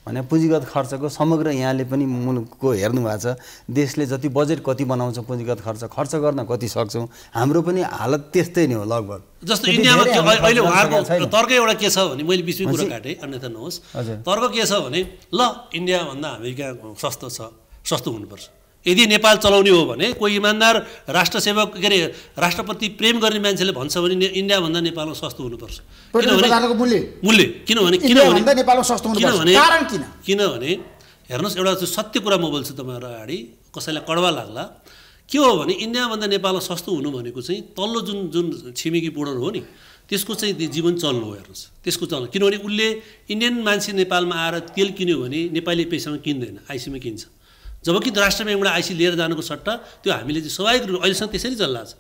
भने पुँजीगत खर्चको समग्र यहाँले पनि मुलुकको हेर्नु भएको छ देशले जति बजेट कति बनाउँछ पुँजीगत खर्च खर्च गर्न कति सक्छौँ हाम्रो पनि हालत त्यस्तै नै हो लगभग जस्तो इन्डियामा अहिले तर्क एउटा के छ भने मैले बिचमै कुरा काटेँ अन्यथा नहोस् तर्क के छ भने ल इन्डियाभन्दा अमेरिका सस्तो छ सस्तो हुनुपर्छ यदि नेपाल चलाउने हो भने कोही इमान्दार राष्ट्रसेवक के अरे राष्ट्रप्रति प्रेम गर्ने मान्छेले भन्छ भने इन्डियाभन्दा नेपालमा सस्तो हुनुपर्छ किनभने मूल्य किनभने किनभने किनभने हेर्नुहोस् एउटा सत्य कुरा म बोल्छु तपाईँहरू अगाडि कसैलाई कडवा लाग्ला के हो भने इन्डियाभन्दा नेपालमा सस्तो हुनु भनेको चाहिँ तल्लो जुन जुन छिमेकी बोर्डर हो नि त्यसको चाहिँ जीवन चल्नु हो हेर्नुहोस् त्यसको चल्नु किनभने उसले इन्डियन मान्छे नेपालमा आएर तेल किन्यो भने नेपाली पैसामा किन्दैन आइसीमा किन्छ जबकि राष्ट्र ब्याङ्कबाट आइसी लिएर जानुको सट्टा त्यो हामीले चाहिँ स्वाभाविक रूपमा अहिलेसम्म त्यसरी चल्ला छ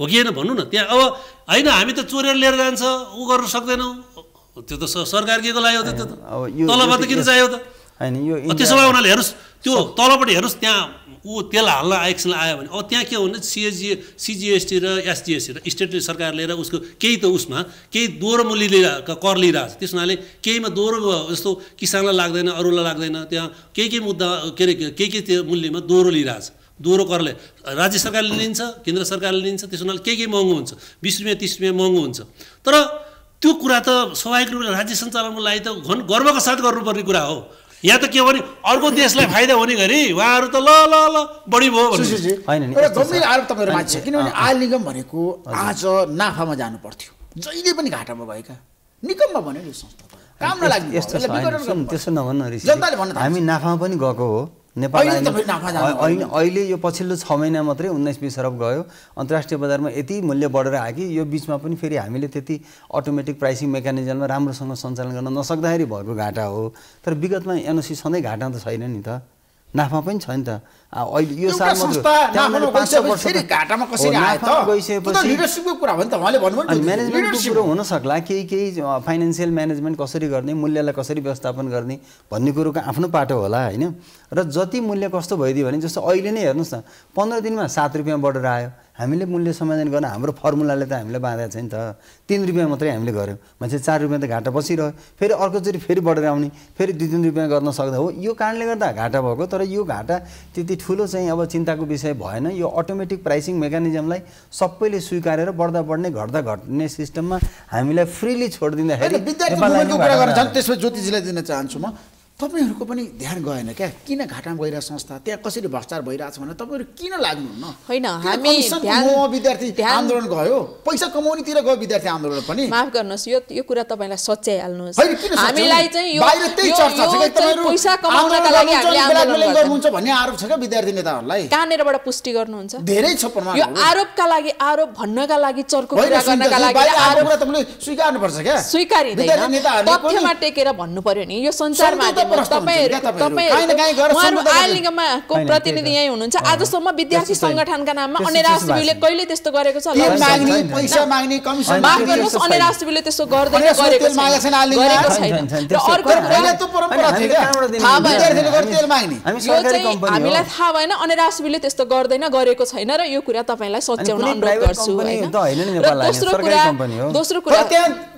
हो कि होइन भनौँ न त्यहाँ अब होइन हामी त चोरेर लिएर जान्छ ऊ गर्न सक्दैनौँ त्यो त सरकार के को लाग्यो त त्यो त तलबाट किन चाहियो त होइन यो त्यसो भए उनीहरूले हेर्नुहोस् त्यो तलपट्टि हेर्नुहोस् त्यहाँ ऊ तेल हाल्न एक्सन आयो भने अब त्यहाँ के भने सिएजी सिजिएसटी र एसजिएसटी र स्टेट सरकार लिएर उसको केही त उसमा केही दोहोरो मूल्य लिएर कर लिइरहेको छ त्यस हुनाले केहीमा दोहोरो जस्तो किसानलाई लाग्दैन अरूलाई लाग्दैन त्यहाँ केही केही मुद्दा के अरे केही केही त्यो मूल्यमा दोहोरो लिइरहेछ दोहोरो करले राज्य सरकारले लिन्छ केन्द्र सरकारले लिन्छ त्यस हुनाले केही केही महँगो हुन्छ बिस रुपियाँ तिस रुपियाँ महँगो हुन्छ तर त्यो कुरा त स्वाभाविक रूपले राज्य सञ्चालनको लागि त घन गर्वको साथ गर्नुपर्ने कुरा हो यहाँ त के भने अर्को देशलाई फाइदा हुने गरी उहाँहरू त ल ल ल बढी भयो आरोप तपाईँहरू मान्छे किनभने आयल निगम भनेको आज नाफामा जानु पर्थ्यो जहिले पनि घाटामा भएका निगममा भन्यो नि संस्था राम्रो लाग्यो त्यस्तो नभन्नु हामी नाफामा पनि गएको हो नेपाल अहिले यो पछिल्लो छ महिना मात्रै उन्नाइस बिस अरब गयो अन्तर्राष्ट्रिय बजारमा यति मूल्य बढेर आयो कि यो बिचमा पनि फेरि हामीले त्यति अटोमेटिक प्राइसिङ मेकानिजममा राम्रोसँग सञ्चालन गर्न नसक्दाखेरि भएको घाटा हो तर विगतमा एनओसी सधैँ घाटा त छैन नि त नाफा पनि छ नि त अहिले यो साल म्यानेजमेन्टको कुरो हुनसक्ला केही केही फाइनेन्सियल म्यानेजमेन्ट कसरी गर्ने मूल्यलाई कसरी व्यवस्थापन गर्ने भन्ने कुरोको आफ्नो पाटो होला होइन र जति मूल्य कस्तो भइदियो भने जस्तो अहिले नै हेर्नुहोस् न पन्ध्र दिनमा सात रुपियाँ बढेर आयो हामीले मूल्य समाधान गर्न हाम्रो फर्मुलाले त हामीले बाँधेको छ नि त तिन रुपियाँ मात्रै हामीले गऱ्यौँ मान्छे चार रुपियाँ त घाटा बसिरह्यो फेरि अर्कोचोटि फेरि बढेर आउने फेरि दुई तिन रुपियाँ गर्न सक्दा हो यो कारणले गर्दा घाटा भएको तर यो घाटा त्यति ठुलो चाहिँ अब चिन्ताको विषय भएन यो अटोमेटिक प्राइसिङ मेकानिजमलाई सबैले स्वीकारेर बढ्दा बढ्ने घट्दा घट्ने सिस्टममा हामीलाई फ्रिली छोडिदिँदाखेरि त्यसमा ज्योतिषीलाई दिन चाहन्छु म तपाईँहरूको पनि ध्यान गएन क्या किन घाटामा गइरहेको संस्था त्यहाँ कसरी भ्रष्टाचार भइरहेछ भनेर तपाईँहरू किन लाग्नुहुन्न होइन हामी विद्यार्थी आन्दोलन गयो पैसा कमाउनेतिर गयो विद्यार्थी आन्दोलन पनि माफ गर्नुहोस् यो यो कुरा तपाईँलाई सच्याइहाल्नुहोस् हामीलाई चाहिँ भन्ने आरोप छ क्या विद्यार्थी नेताहरूलाई कहाँनिरबाट पुष्टि गर्नुहुन्छ धेरै छ यो आरोपका लागि आरोप भन्नका लागि चर्को कुरा गर्नका लागि आरोप स्वीकार्नुपर्छ क्या स्वीकारिँदैन तथ्यमा टेकेर भन्नु पर्यो नि यो सञ्चार माध्यम आइलिङ्गमा को प्रतिनिधि यहीँ हुनुहुन्छ आजसम्म विद्यार्थी सङ्गठनका नाममा अनेरा कहिले त्यस्तो गरेको छ माफ गर्नुहोस् त्यस्तो गर्दैन गरेको छैन अर्को कुरा हामीलाई थाहा भएन अनेरा त्यस्तो गर्दैन गरेको छैन र यो कुरा तपाईँलाई सच्याउन अनुरोध गर्छु दोस्रो कुरा दोस्रो कुरा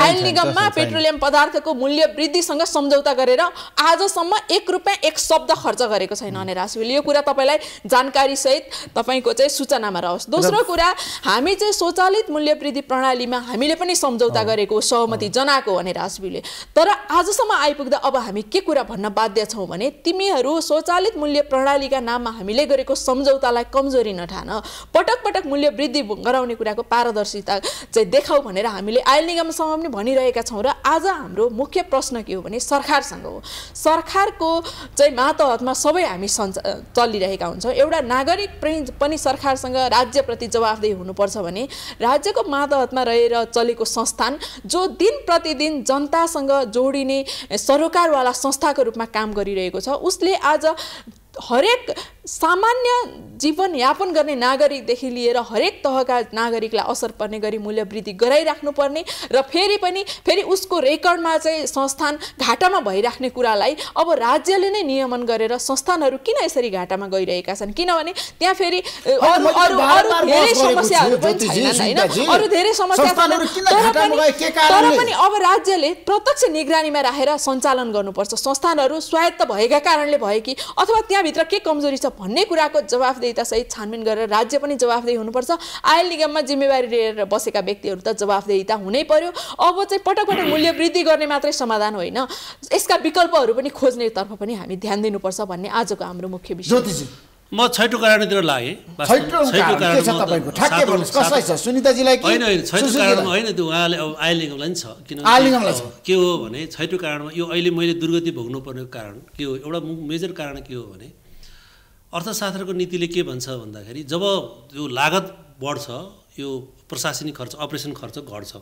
आयल निगममा पेट्रोलियम पदार्थको मूल्य वृद्धिसँग सम्झौता गरेर आजसम्म एक रुपियाँ एक शब्द खर्च गरेको छैन hmm. अनि यो कुरा तपाईँलाई जानकारी सहित तपाईँको चाहिँ सूचनामा रहोस् दोस्रो कुरा हामी चाहिँ स्वचालित मूल्य वृद्धि प्रणालीमा हामीले पनि सम्झौता hmm. गरेको सहमति hmm. जनाएको भने राजवीले तर आजसम्म आइपुग्दा अब हामी के कुरा भन्न बाध्य छौँ भने तिमीहरू स्वचालित मूल्य प्रणालीका नाममा हामीले गरेको सम्झौतालाई कमजोरी नठान पटक पटक मूल्य वृद्धि गराउने कुराको पारदर्शिता चाहिँ देखाऊ भनेर हामीले आयल निगमसँग पनि भनिरहेका छौँ र आज हाम्रो मुख्य प्रश्न के हो भने सरकारसँग हो सरकारको चाहिँ मातहतमा सबै हामी सञ्च चलिरहेका हुन्छौँ एउटा नागरिक पनि सरकारसँग राज्यप्रति जवाफदेही हुनुपर्छ भने राज्यको मातहतमा रहेर चलेको संस्थान जो दिन प्रतिदिन जनतासँग जोडिने सरोकारवाला संस्थाको रूपमा काम गरिरहेको छ उसले आज हरेक सामान्य जीवनयापन गर्ने नागरिकदेखि लिएर हरेक तहका नागरिकलाई असर पर्ने गरी मूल्यवृद्धि गराइराख्नुपर्ने र फेरि पनि फेरि उसको रेकर्डमा चाहिँ संस्थान घाटामा भइराख्ने कुरालाई अब राज्यले नै नियमन गरेर संस्थानहरू किन यसरी घाटामा गइरहेका छन् किनभने त्यहाँ फेरि समस्याहरू पनि होइन अरू धेरै समस्या तर पनि अब राज्यले प्रत्यक्ष निगरानीमा राखेर सञ्चालन गर्नुपर्छ संस्थानहरू स्वायत्त भएका कारणले भयो कि अथवा त्यहाँ भित्र के कमजोरी छ भन्ने कुराको सहित छानबिन गरेर राज्य पनि जवाफदेही हुनुपर्छ आयल निगममा जिम्मेवारी लिएर बसेका व्यक्तिहरू त जवाफदेहिता हुनै पर्यो अब चाहिँ पटक पटक मूल्य वृद्धि गर्ने मात्रै समाधान होइन यसका विकल्पहरू पनि खोज्नेतर्फ पनि हामी ध्यान दिनुपर्छ भन्ने आजको हाम्रो मुख्य विषय म छैटौँ कारणतिर लागेँ होइन छैटौँ कारणमा होइन त्यो उहाँले अब आयल पनि छ किनभने के हो भने छैटौँ कारणमा यो अहिले मैले दुर्गति पर्नेको कारण के हो एउटा मेजर कारण के हो भने अर्थशास्त्रको नीतिले के भन्छ भन्दाखेरि जब यो लागत बढ्छ यो प्रशासनिक खर्च अपरेसन खर्च घट्छ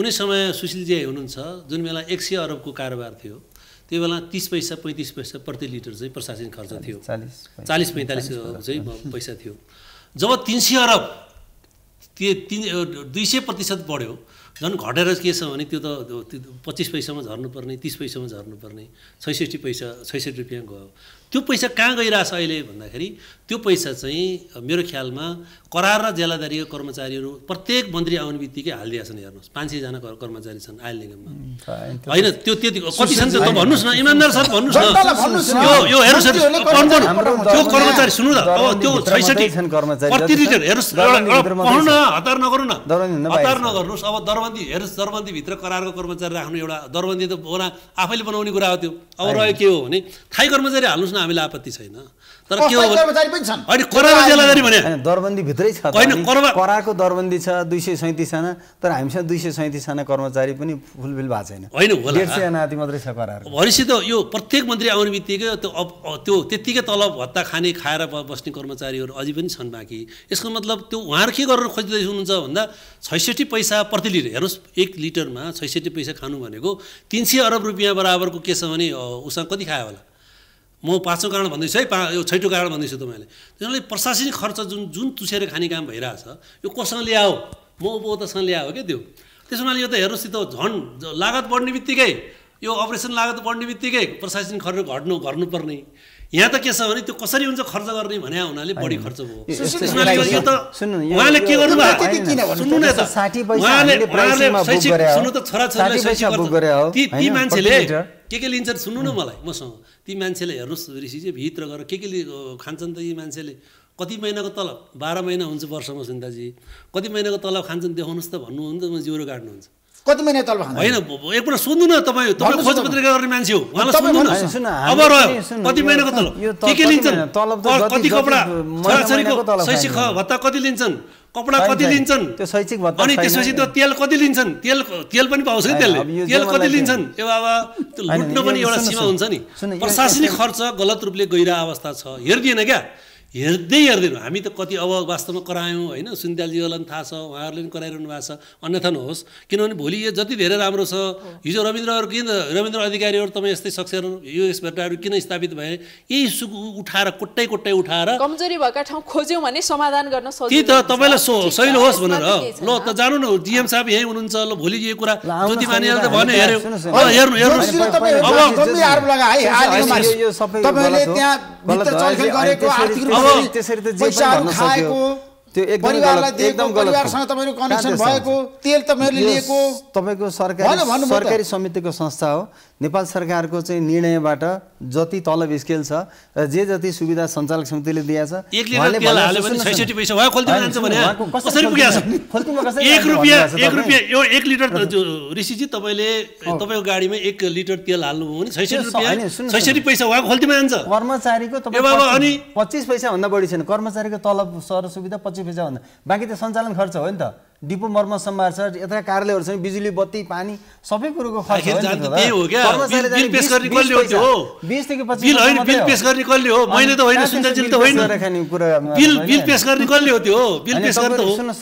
कुनै समय सुशीलजी हुनुहुन्छ जुन बेला एक सय अरबको कारोबार थियो त्यो बेला तिस पैसा पैँतिस पैसा प्रति लिटर चाहिँ प्रशासनिक खर्च थियो चालिस पैँतालिस चाहिँ पैसा थियो जब तिन सय अरब त्यो तिन दुई सय प्रतिशत बढ्यो झन् घटेर के छ भने त्यो त पच्चिस पैसामा झर्नुपर्ने तिस पैसामा झर्नुपर्ने छैसठी पैसा छैसठी रुपियाँ गयो त्यो पैसा कहाँ गइरहेछ अहिले भन्दाखेरि त्यो पैसा चाहिँ मेरो ख्यालमा करार र जेलादारीका कर्मचारीहरू प्रत्येक मन्त्री आउने बित्तिकै हालिदिएका छन् हेर्नुहोस् पाँच सयजना कर्मचारी छन् आयल निगममा होइन त्यो त्यति कति छन् त भन्नुहोस् न इमान्दार सर भन्नुहोस् न यो हेर्नुहोस् त्यो कर्मचारी सुन्नु त अब त्यो छैसठी प्रति लिटर हेर्नुहोस् न हतार नगर्नु न हतार नगर्नुहोस् अब दरबन्दी हेर्नुहोस् दरबन्दीभित्र करारको कर्मचारी राख्नु एउटा दरबन्दी त बोला आफैले बनाउने कुरा हो त्यो अब रह्यो के हो भने थाई कर्मचारी हाल्नुहोस् न हामीलाई आपत्ति छैन तर के हो दरबन्दी भित्रै छ कराको दरबन्दी छ दुई सय सैँतिसजना तर हामीसँग दुई सय सैँतिसजना कर्मचारी पनि फुलफिल भएको छैन होइन नाति मात्रै छ करार भनेपछि त यो प्रत्येक मन्त्री आउने बित्तिकै त्यो त्यो त्यत्तिकै तलब भत्ता खाने खाएर बस्ने कर्मचारीहरू अझै पनि छन् बाँकी यसको मतलब त्यो उहाँहरू के गर्नु खोज्दै हुनुहुन्छ भन्दा छैसठी पैसा प्रति लिटर हेर्नुहोस् एक लिटरमा छैसठी पैसा खानु भनेको तिन सय अरब रुपियाँ बराबरको के छ भने उसँग कति खायो होला म पाँचौँ कारण भन्दैछु है पा यो छैटौँ कारण भन्दैछु तपाईँले त्यसले प्रशासनिक खर्च जुन जुन तुसेर खाने काम भइरहेछ यो कोसँग ल्याओ म उपभोक्तासँग ल्याओ क्या त्यो त्यसो हुनाले यो त हेर्नुहोस् त झन् लागत बढ्ने बित्तिकै यो अपरेसन लागत बढ्ने बित्तिकै प्रशासनिक खर्च घट्नु घट्नुपर्ने यहाँ त के छ भने त्यो कसरी हुन्छ खर्च गर्ने भने हुनाले बढी खर्च भयो उहाँले के गर्नु ती मान्छेले के के लिन्छन् सुन्नु न मलाई मसँग ती मान्छेले हेर्नुहोस् ऋषिजी भित्र गएर के के खान्छन् त यी मान्छेले कति महिनाको तलब बाह्र महिना हुन्छ वर्षमा सुन्दाजी कति महिनाको तलब खान्छन् देखाउनुहोस् त भन्नुहुन्छ म जिउरो काट्नुहुन्छ कति महिना तल होइन एकपल्ट सोध्नु न तपाईँ तपाईँ खोज पत्रिका गर्ने मान्छे हो उहाँलाई सोध्नु न अब रह्यो कति महिनाको तलब के के लिन्छन् कति कपडा छोराछोरीको शैक्षिक भत्ता कति लिन्छन् कपडा कति लिन्छन् त्यो शैक्षिक भत्ता अनि त्यसपछि त्यो तेल कति लिन्छन् तेल तेल पनि पाउँछ कि त्यसले तेल कति लिन्छन् ए बाबा लुट्न पनि एउटा सीमा हुन्छ नि प्रशासनिक खर्च गलत रूपले गइरहेको अवस्था छ हेरिदिएन क्या हेर्दै हेर्दैनौँ हामी त कति अब वास्तवमा करायौँ होइन सुन्दालजीहरूलाई पनि थाहा छ उहाँहरूले पनि कराइरहनु भएको छ अन्यथा नहोस् किनभने भोलि यो जति धेरै राम्रो छ हिजो रविन्द्रहरू किन रविन्द्र अधिकारीहरू तपाईँ यस्तै सक्सेहरू यो यसबाट किन स्थापित भए यही सुकु उठाएर कोट्टै कोट्टै उठाएर कमजोरी भएका ठाउँ खोज्यौँ भने समाधान गर्न त्यही त तपाईँलाई सो सहिलो होस् भनेर ल त जानु न जिएम साहब यहीँ हुनुहुन्छ ल भोलि यो कुरा ज्योतिमानीले त भने हेऱ्यो हेर्नु हेर्नु त्यसरी त पैसाहरू खाएको त्यो एकदम परिवारसँग तपाईँको कनेक्सन भएको तेल तपाईँहरूले लिएको तपाईँको सरकारी सरकारी समितिको संस्था हो नेपाल सरकारको चाहिँ निर्णयबाट जति तलब स्केल छ र जे जति सुविधा सञ्चालक समितिले दिएछ एक लिटर ऋषिजी तपाईँले तपाईँको गाडीमा एक लिटर तेल हाल्नुभयो भने छैसठी पैसा उहाँको खोल्तीमा जान्छ कर्मचारीको अनि पच्चिस पैसाभन्दा बढी छैन कर्मचारीको तलब सर सुविधा पच्चिस रुपियाँ छ भन्दा बाँकी त सञ्चालन खर्च हो नि त डिपो मर्म सम्भार छ यता कार्यालयहरू छन् बिजुली बत्ती पानी सबै कुरोको खर्च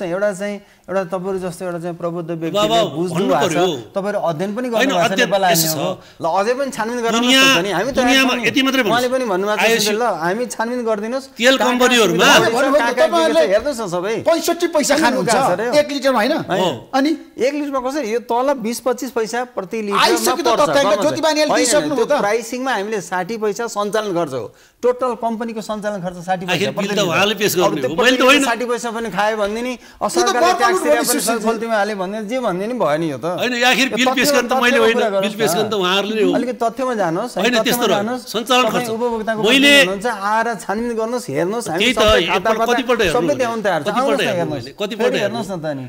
हो एउटा चाहिँ एउटा तपाईँहरू जस्तो एउटा चाहिँ प्रबुद्ध व्यक्ति बुझ्नु भएको छ तपाईँहरू अध्ययन पनि गर्नु ल अझै पनि छानबिन गर्न नि हामी त यति उहाँले पनि भन्नुभएको छ ल हामी छानबिन गरिदिनुहोस् तेल कम्पनीहरूमा हेर्नुहोस् न सबै पैँसठी पैसा खानुहुन्छ एक लिटर होइन अनि एक लिटरमा कसरी यो तल बिस पच्चिस पैसा प्रति लिटर प्राइसिङमा हामीले साठी पैसा सञ्चालन गर्छौँ टोटल कम्पनीको सञ्चालन खर्च साठी पैसा साठी पैसा पनि खायो भनिदिने भन्ने जे भन्ने नि भयो नि यो त अलिकति तथ्यमा जानुहोस् उपभोक्ताको आएर छानबिन गर्नुहोस् हेर्नुहोस् सबै हेर्नुहोस् न त नि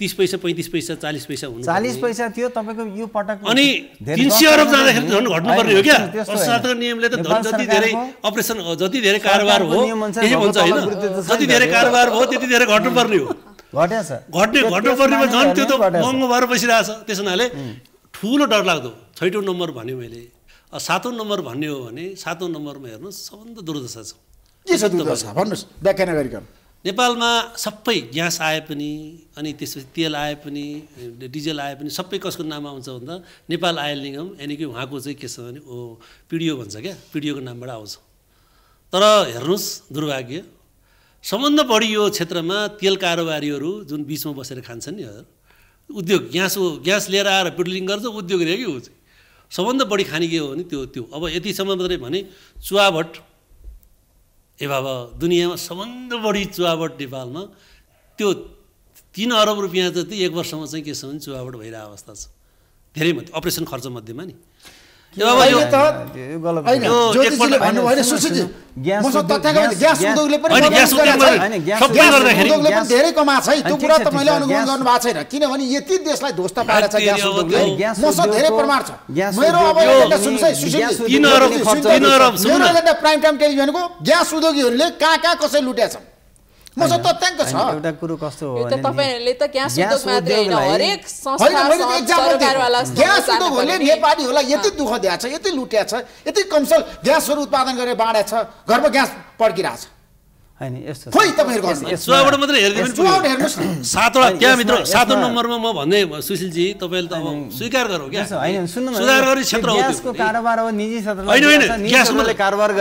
तिस पैसा पैँतिस पैसा चालिस पैसा हुनु चालिस पैसा थियो तपाईँको यो पटक अनि तिन सय अरब जाँदाखेरि झन् घट्नुपर्ने हो क्या अर्थशास्त्रको नियमले त धन जति धेरै अपरेसन जति धेरै कारोबार हो भन्छ होइन जति धेरै कारोबार हो त्यति धेरै घट्नुपर्ने हो घट्या छ घट्ने घट्नुपर्नेमा झन् त्यो त महँगो भएर बसिरहेछ त्यस हुनाले ठुलो डरलाग्दो छैटौँ नम्बर भन्यो मैले सातौँ नम्बर भन्ने हो भने सातौँ नम्बरमा हेर्नुहोस् सबभन्दा दुर्दशा छ के छ दुर्दशा भन्नुहोस् व्याख्यान गरिकन नेपालमा सबै ग्यास आए पनि अनि त्यसपछि तेल आए पनि डिजल आए पनि सबै कसको नाममा आउँछ भन्दा नेपाल आयल निगम यानि कि उहाँको चाहिँ के छ भने ओ पिडिओ भन्छ क्या पिडिओको नामबाट आउँछ तर हेर्नुहोस् दुर्भाग्य सम्बन्ध बढी यो क्षेत्रमा तेल कारोबारीहरू जुन बिचमा बसेर खान्छन् नि हजुर उद्योग ग्यास ग्यास लिएर आएर पेट्रोलिङ गर्छ उद्योग रे कि ऊ चाहिँ सबभन्दा बढी खाने के हो भने त्यो त्यो अब यतिसम्म मात्रै भने चुवाभट ए बाबा दुनियाँमा सबभन्दा बढी चुहावट नेपालमा त्यो तिन अरब रुपियाँ जति एक वर्षमा चाहिँ के छ भने चुवावट भइरहेको अवस्था छ धेरै मध्ये अपरेसन खर्च मध्येमा नि धेरै कमा छ त्यो कुरा मैले अनुगमन गर्नु भएको छैन किनभने यति देशलाई ध्वस्त पारेको ग्यास उद्योगले धेरै प्रमाण छ मेरो अब प्राइम टाइम टेलिभिजनको ग्यास उद्योगीहरूले कहाँ कहाँ कसरी लुटेका म छ एउटा कुरो कस्तो हो तपाईँहरूले त ग्यास उद्योग मात्रै होइन हरेक ग्यास उद्योगहरूले नेपालीहरूलाई यति दुःख दिएको छ यति लुट्या छ यति कमसल ग्यासहरू उत्पादन गरेर बाँडेको छ घरमा ग्यास पड्किरहेको छ होइन यस्तो खोइ तपाईँहरूको चुवाबाट सातवटा त्यहाँभित्र सातौँ नम्बरमा म भन्दै सुशीलजी तपाईँले त अब स्वीकार गरौँ होइन सुन्नु सुधार गर्ने क्षेत्र हो यसको कारोबार अब निजी क्षेत्र होइन होइन ग्यासले कारोबार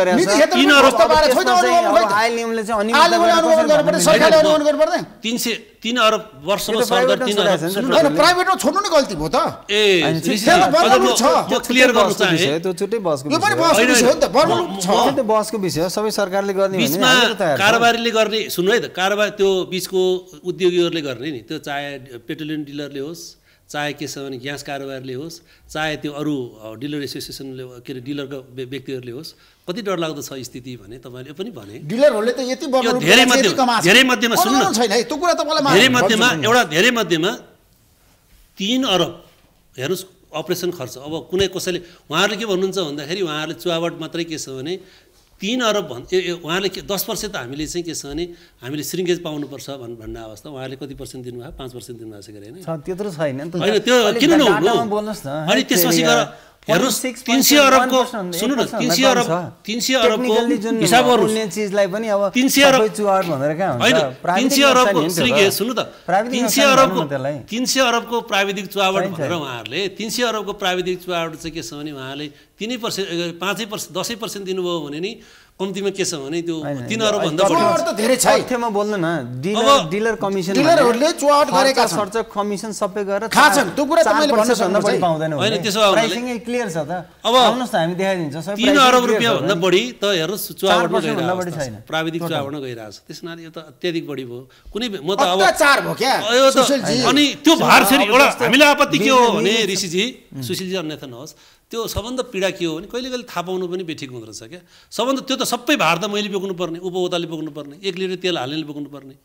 गरेर तिन सय तिन अरब वर्षमा सरदर तिन अरब प्राइभेटमा छोड्नु नै गल्ती भयो त ए त्यो क्लियर गर्नु बसको बसको विषय हो सबै सरकारले गर्ने बिचमा कारोबारीले गर्ने सुन्नु है त कारोबार त्यो बिचको उद्योगीहरूले गर्ने नि त्यो चाहे पेट्रोलियम डिलरले होस् चाहे के छ भने ग्यास कारोबारले होस् चाहे त्यो अरू डिलर एसोसिएसनले के अरे डिलरको व्यक्तिहरूले होस् कति डरलाग्दो छ स्थिति भने तपाईँले पनि भने डिलरहरूले त यति धेरै मध्यमा धेरै मध्येमा सुन्नु छैन त्यो कुरा तपाईँलाई धेरै मध्येमा एउटा धेरै मध्येमा तिन अरब हेर्नुहोस् अपरेसन खर्च अब कुनै कसैले उहाँहरूले के भन्नुहुन्छ भन्दाखेरि उहाँहरूले चुवावट मात्रै के छ भने तिन अरब भन् उहाँले के दस वर्ष त हामीले चाहिँ के छ भने हामीले श्रिङ्गेज पाउनुपर्छ भन् भन्ने अवस्था उहाँले कति पर्सेन्ट दिनुभयो पाँच पर्सेन्ट दिनुभएको छ कि होइन त्यत्रो छैन होइन त्यो किन नहुनु अनि त्यसपछि गएर तिन सय अरबको प्राविधिक चुहावट भनेर उहाँहरूले तिन सय अरबको प्राविधिक चुहावट चाहिँ के छ भने उहाँहरूले तिनै पर्सेन्ट पाँचै पर्सेन्ट दसै पर्सेन्ट दिनुभयो भने नि कम्तीमा के छ भने त्यो तिन अरब भन्दा तथ्यमा बोल्नु न डिलर डिलर कमिसन डिलरहरूले चुहाट गरेका छन् खर्च कमिसन सबै गरेर छ त्यो कुरा तपाईँले भन्नु भन्दा पनि पाउँदैन हैन त्यसो हो प्राइसिङ क्लियर छ त अब आउनुस् त हामी देखाइदिन्छ सबै 3 अरब रुपैयाँ भन्दा बढी त हेर्नुस् चुहाट भन्दा बढी छैन प्राविधिक चुहाटमा गइरहेछ त्यसमा यो त अत्यधिक बढी भयो कुनै म त अब चार भयो क्या अनि त्यो भार फेरि एउटा हामीलाई आपत्ति के हो भने ऋषि जी ऋषिजी सुशीलजी अन्यथा नहोस् त्यो सबभन्दा पीडा के हो भने कहिले कहिले थाहा पाउनु पनि बेठिक हुँदो रहेछ क्या सबभन्दा त्यो त सबै भार त मैले बोक्नुपर्ने उपभोक्ताले बोक्नुपर्ने एक लिटर तेल हाल्नेले बोक्नुपर्ने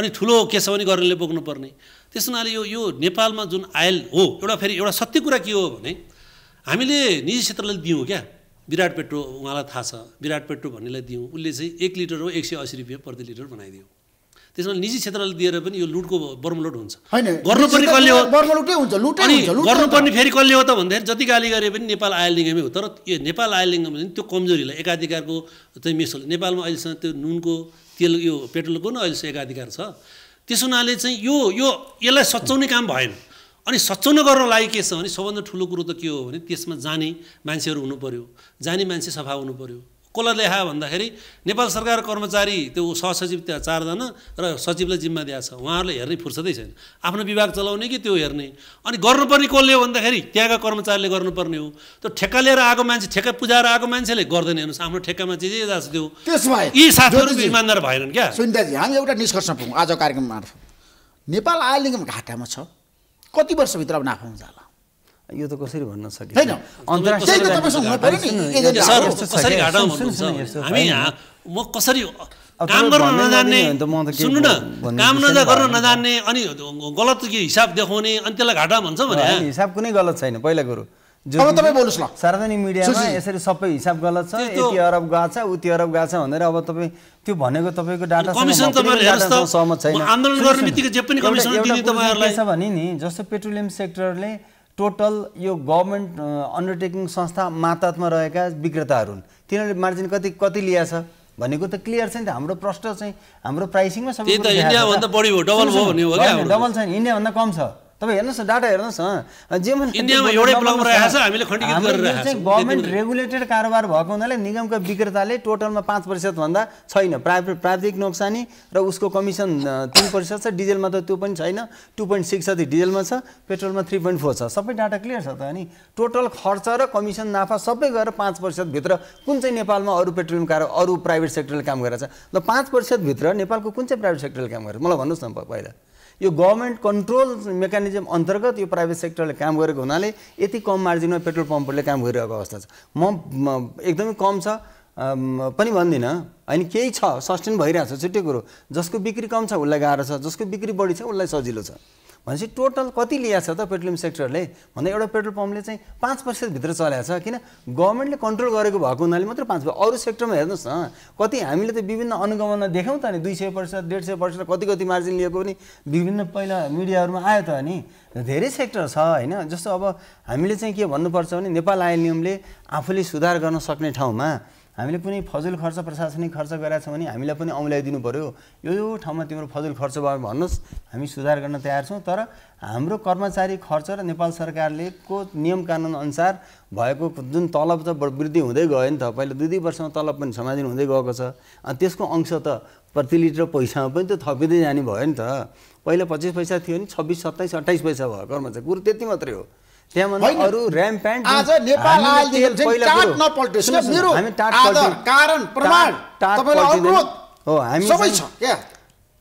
अनि ठुलो पनि गर्नेले बोक्नुपर्ने त्यस हुनाले यो यो नेपालमा जुन आयल हो एउटा फेरि एउटा सत्य कुरा के हो भने हामीले निजी क्षेत्रलाई दियौँ क्या विराट पेट्रो उहाँलाई थाहा छ विराट पेट्रो भन्नेलाई दियौँ उसले चाहिँ एक लिटर हो एक सय असी रुपियाँ प्रति लिटर बनाइदियो त्यसमा निजी क्षेत्रलाई दिएर पनि यो लुटको बर्मलुट हुन्छ गर्नुपर्ने कसले हो अनि गर्नुपर्ने फेरि कसले हो त भन्दाखेरि जति गाली गरे पनि नेपाल आयलिङ्गमै हो तर यो नेपाल आयल भने त्यो कमजोरीलाई एकाधिकारको चाहिँ मिसल नेपालमा अहिलेसम्म त्यो नुनको तेल यो पेट्रोलको नै अहिलेसम्म एकाधिकार छ त्यस हुनाले चाहिँ यो यो यसलाई सच्याउने काम भएन अनि सच्याउन गर्न लागि के छ भने सबभन्दा ठुलो कुरो त के हो भने त्यसमा जाने मान्छेहरू हुनु पऱ्यो जाने मान्छे सफा हुनु पऱ्यो कसलाई लेखा भन्दाखेरि नेपाल सरकार कर्मचारी त्यो सहसचिव त्यहाँ चारजना र सचिवलाई जिम्मा दिएको छ उहाँहरूले हेर्ने फुर्सदै छैन आफ्नो विभाग चलाउने कि त्यो हेर्ने अनि गर्नुपर्ने कसले हो भन्दाखेरि त्यहाँका कर्मचारीले गर्नुपर्ने हो त्यो ठेक्का लिएर आएको मान्छे ठेक्का पुजाएर आएको मान्छेले गर्दैन हेर्नुहोस् आफ्नो ठेक्कामा चाहिँ जे जान्छ त्यो यी साथीहरू इमान्दार भएनन् क्या सुनिताजी हामी एउटा निष्कर्ष पुग्यौँ आज कार्यक्रम मार्फत नेपाल आयल घाटामा छ कति वर्षभित्र अब हुन्छ होला यो त कसरी भन्न सकिन्छ काम गर्न नजान्ने अनि गलत हिसाब देखाउने अनि त्यसलाई घाटा भन्छ भने हिसाब कुनै गलत छैन पहिला कुरो सार्वजनिक मिडियामा यसरी सबै हिसाब गलत छ यति अरब गएको छ उति अरब गएको छ भनेर अब तपाईँ त्यो भनेको तपाईँको डाटा छैन छ भने नि जस्तो पेट्रोलियम सेक्टरले टोटल यो गभर्मेन्ट अन्डरटेकिङ संस्था मातामा रहेका विक्रेताहरू हुन् तिनीहरूले मार्जिन कति कति लिएछ भनेको त क्लियर छ नि त हाम्रो प्रश्न चाहिँ हाम्रो प्राइसिङमा सबै डबल छ नि इन्डियाभन्दा कम छ तपाईँ हेर्नुहोस् न डाटा हेर्नुहोस् न जे चाहिँ गभर्मेन्ट रेगुलेटेड कारोबार भएको हुनाले निगमको विक्रेताले टोटलमा पाँच प्रतिशतभन्दा छैन प्रावि प्राविधिक नोक्सानी र उसको कमिसन तिन प्रतिशत छ डिजलमा त त्यो पनि छैन टु पोइन्ट सिक्स जति डिजलमा छ पेट्रोलमा थ्री पोइन्ट फोर छ सबै डाटा क्लियर छ त अनि टोटल खर्च र कमिसन नाफा सबै गएर पाँच प्रतिशतभित्र कुन चाहिँ नेपालमा अरू पेट्रोलियम कारो अरू प्राइभेट सेक्टरले काम गरेर छ ल पाँच प्रतिशतभित्र नेपालको कुन चाहिँ प्राइभेट सेक्टरले काम गरेर मलाई भन्नुहोस् न पहिला यो गभर्मेन्ट कन्ट्रोल मेकानिजम अन्तर्गत यो प्राइभेट सेक्टरले काम गरेको हुनाले यति कम मार्जिनमा पेट्रोल पम्पहरूले काम गरिरहेको अवस्था छ म एकदमै कम छ पनि भन्दिनँ होइन केही छ सस्टेन भइरहेछ छुट्टै कुरो जसको बिक्री कम छ उसलाई गाह्रो छ जसको बिक्री बढी छ उसलाई सजिलो छ भनेपछि टोटल कति ल्याएको छ त पेट्रोलियम सेक्टरले भन्दा एउटा पेट्रोल पम्पले चाहिँ पाँच पर्सेन्टभित्र चलाएको छ किन गभर्मेन्टले कन्ट्रोल गरेको भएको हुनाले मात्र पाँच अरू सेक्टरमा हेर्नुहोस् न कति हामीले त विभिन्न अनुगमनमा देख्यौँ त नि दुई सय पर्सेन्ट डेढ सय पर्सेन्ट कति कति मार्जिन लिएको पनि विभिन्न पहिला मिडियाहरूमा आयो त नि धेरै सेक्टर छ होइन जस्तो अब हामीले चाहिँ के भन्नुपर्छ भने नेपाल आयल नियमले आफूले सुधार गर्न सक्ने ठाउँमा हामीले कुनै फजुल खर्च प्रशासनिक खर्च गरेका छौँ भने हामीलाई पनि औँलाइदिनु पऱ्यो यो ठाउँमा तिम्रो फजुल खर्च भयो भन्नुहोस् हामी सुधार गर्न तयार छौँ तर हाम्रो कर्मचारी खर्च र नेपाल सरकारले को नियम कानुन अनुसार भएको जुन तलब त वृद्धि हुँदै गयो नि त पहिला दुई दुई वर्षमा तलब पनि समाधान हुँदै गएको छ अनि त्यसको अंश त प्रति लिटर पैसामा पनि त थपिँदै जाने भयो नि त पहिला पच्चिस पैसा थियो नि छब्बिस सत्ताइस अट्ठाइस पैसा भयो कर्मचारी कुरो त्यति मात्रै हो आज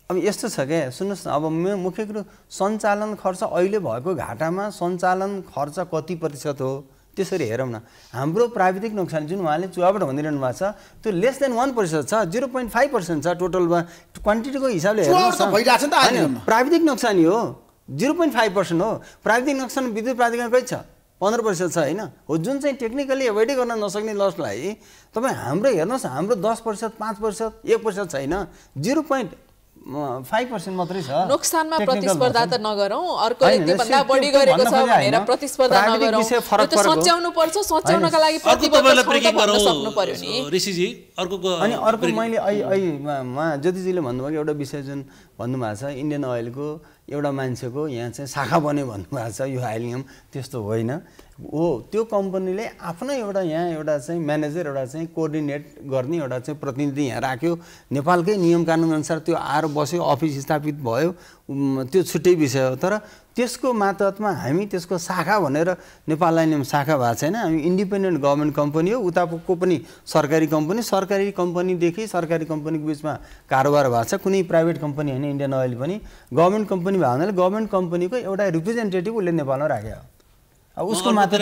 अब यस्तो छ क्या सुन्नुहोस् न अब मुख्य कुरो सञ्चालन खर्च अहिले भएको घाटामा सञ्चालन खर्च कति प्रतिशत हो त्यसरी हेरौँ न हाम्रो प्राविधिक नोक्सान जुन उहाँले चुवाबाट भनिरहनु भएको छ त्यो लेस देन वान प्रतिशत छ जिरो पोइन्ट फाइभ पर्सेन्ट छ टोटलमा क्वान्टिटीको हिसाबले प्राविधिक नोक्सानी हो जिरो पोइन्ट फाइभ पर्सेन्ट हो प्राविधिक नोक्सान विद्युत प्राधिकरणकै छ पन्ध्र प्रतिशत छ होइन हो जुन चाहिँ टेक्निकली एभोइडै गर्न नसक्ने लसलाई तपाईँ हाम्रो हेर्नुहोस् हाम्रो दस प्रतिशत पाँच प्रतिशत एक प्रतिशत छैन जिरो पोइन्ट फाइभ पर्सेन्ट मात्रै छ नोक्सानमा प्रतिस्पर्धा त नगरौँ अर्को बढी गरेको छ भनेर प्रतिस्पर्धा सच्याउनु पर्छ सच्याउनका लागि अनि अर्को मैले ज्योतिजीले भन्नुभयो एउटा विषय जुन भन्नुभएको छ इन्डियन ओइलको एउटा मान्छेको यहाँ चाहिँ शाखा बन्यो भन्नुभएको छ यो हाइलियम त्यस्तो होइन हो त्यो कम्पनीले आफ्नै एउटा यहाँ एउटा चाहिँ म्यानेजर एउटा चाहिँ कोअर्डिनेट गर्ने एउटा चाहिँ प्रतिनिधि यहाँ राख्यो नेपालकै नियम कानुनअनुसार त्यो आएर बस्यो अफिस स्थापित भयो त्यो छुट्टै विषय हो तर त्यसको मातहतमा हामी त्यसको शाखा भनेर नेपाललाई नै शाखा भएको छैन हामी इन्डिपेन्डेन्ट गभर्मेन्ट कम्पनी हो उताको पनि सरकारी कम्पनी सरकारी कम्पनीदेखि सरकारी कम्पनीको बिचमा कारोबार भएको छ कुनै प्राइभेट कम्पनी होइन इन्डियन अयल पनि गभर्मेन्ट कम्पनी भएको हुनाले गभर्मेन्ट कम्पनीको एउटा रिप्रेजेन्टेटिभ उसले नेपालमा राखेको उसको मात्र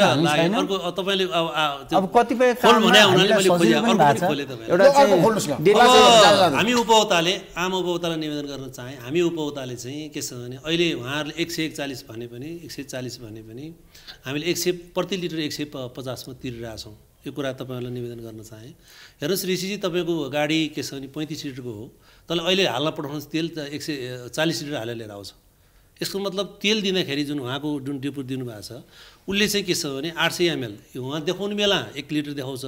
हामी उपभोक्ताले आम उपभोक्तालाई निवेदन गर्न चाहे हामी उपभोक्ताले चाहिँ के छ भने अहिले उहाँहरूले एक सय एकचालिस भने पनि एक सय चालिस भने पनि हामीले एक सय प्रति लिटर एक सय पचासमा तिरिरहेछौँ यो कुरा तपाईँहरूलाई निवेदन गर्न चाहेँ हेर्नुहोस् ऋषिजी तपाईँको गाडी के छ भने पैँतिस लिटरको हो तर अहिले हाल्न पठाउनुहोस् तेल त एक सय चालिस लिटर हालेर लिएर आउँछ यसको मतलब तेल दिँदाखेरि जुन उहाँको जुन डिपोट दिनुभएको छ उसले चाहिँ के छ भने आठ सय एमएल उहाँ देखाउने बेला एक लिटर देखाउँछ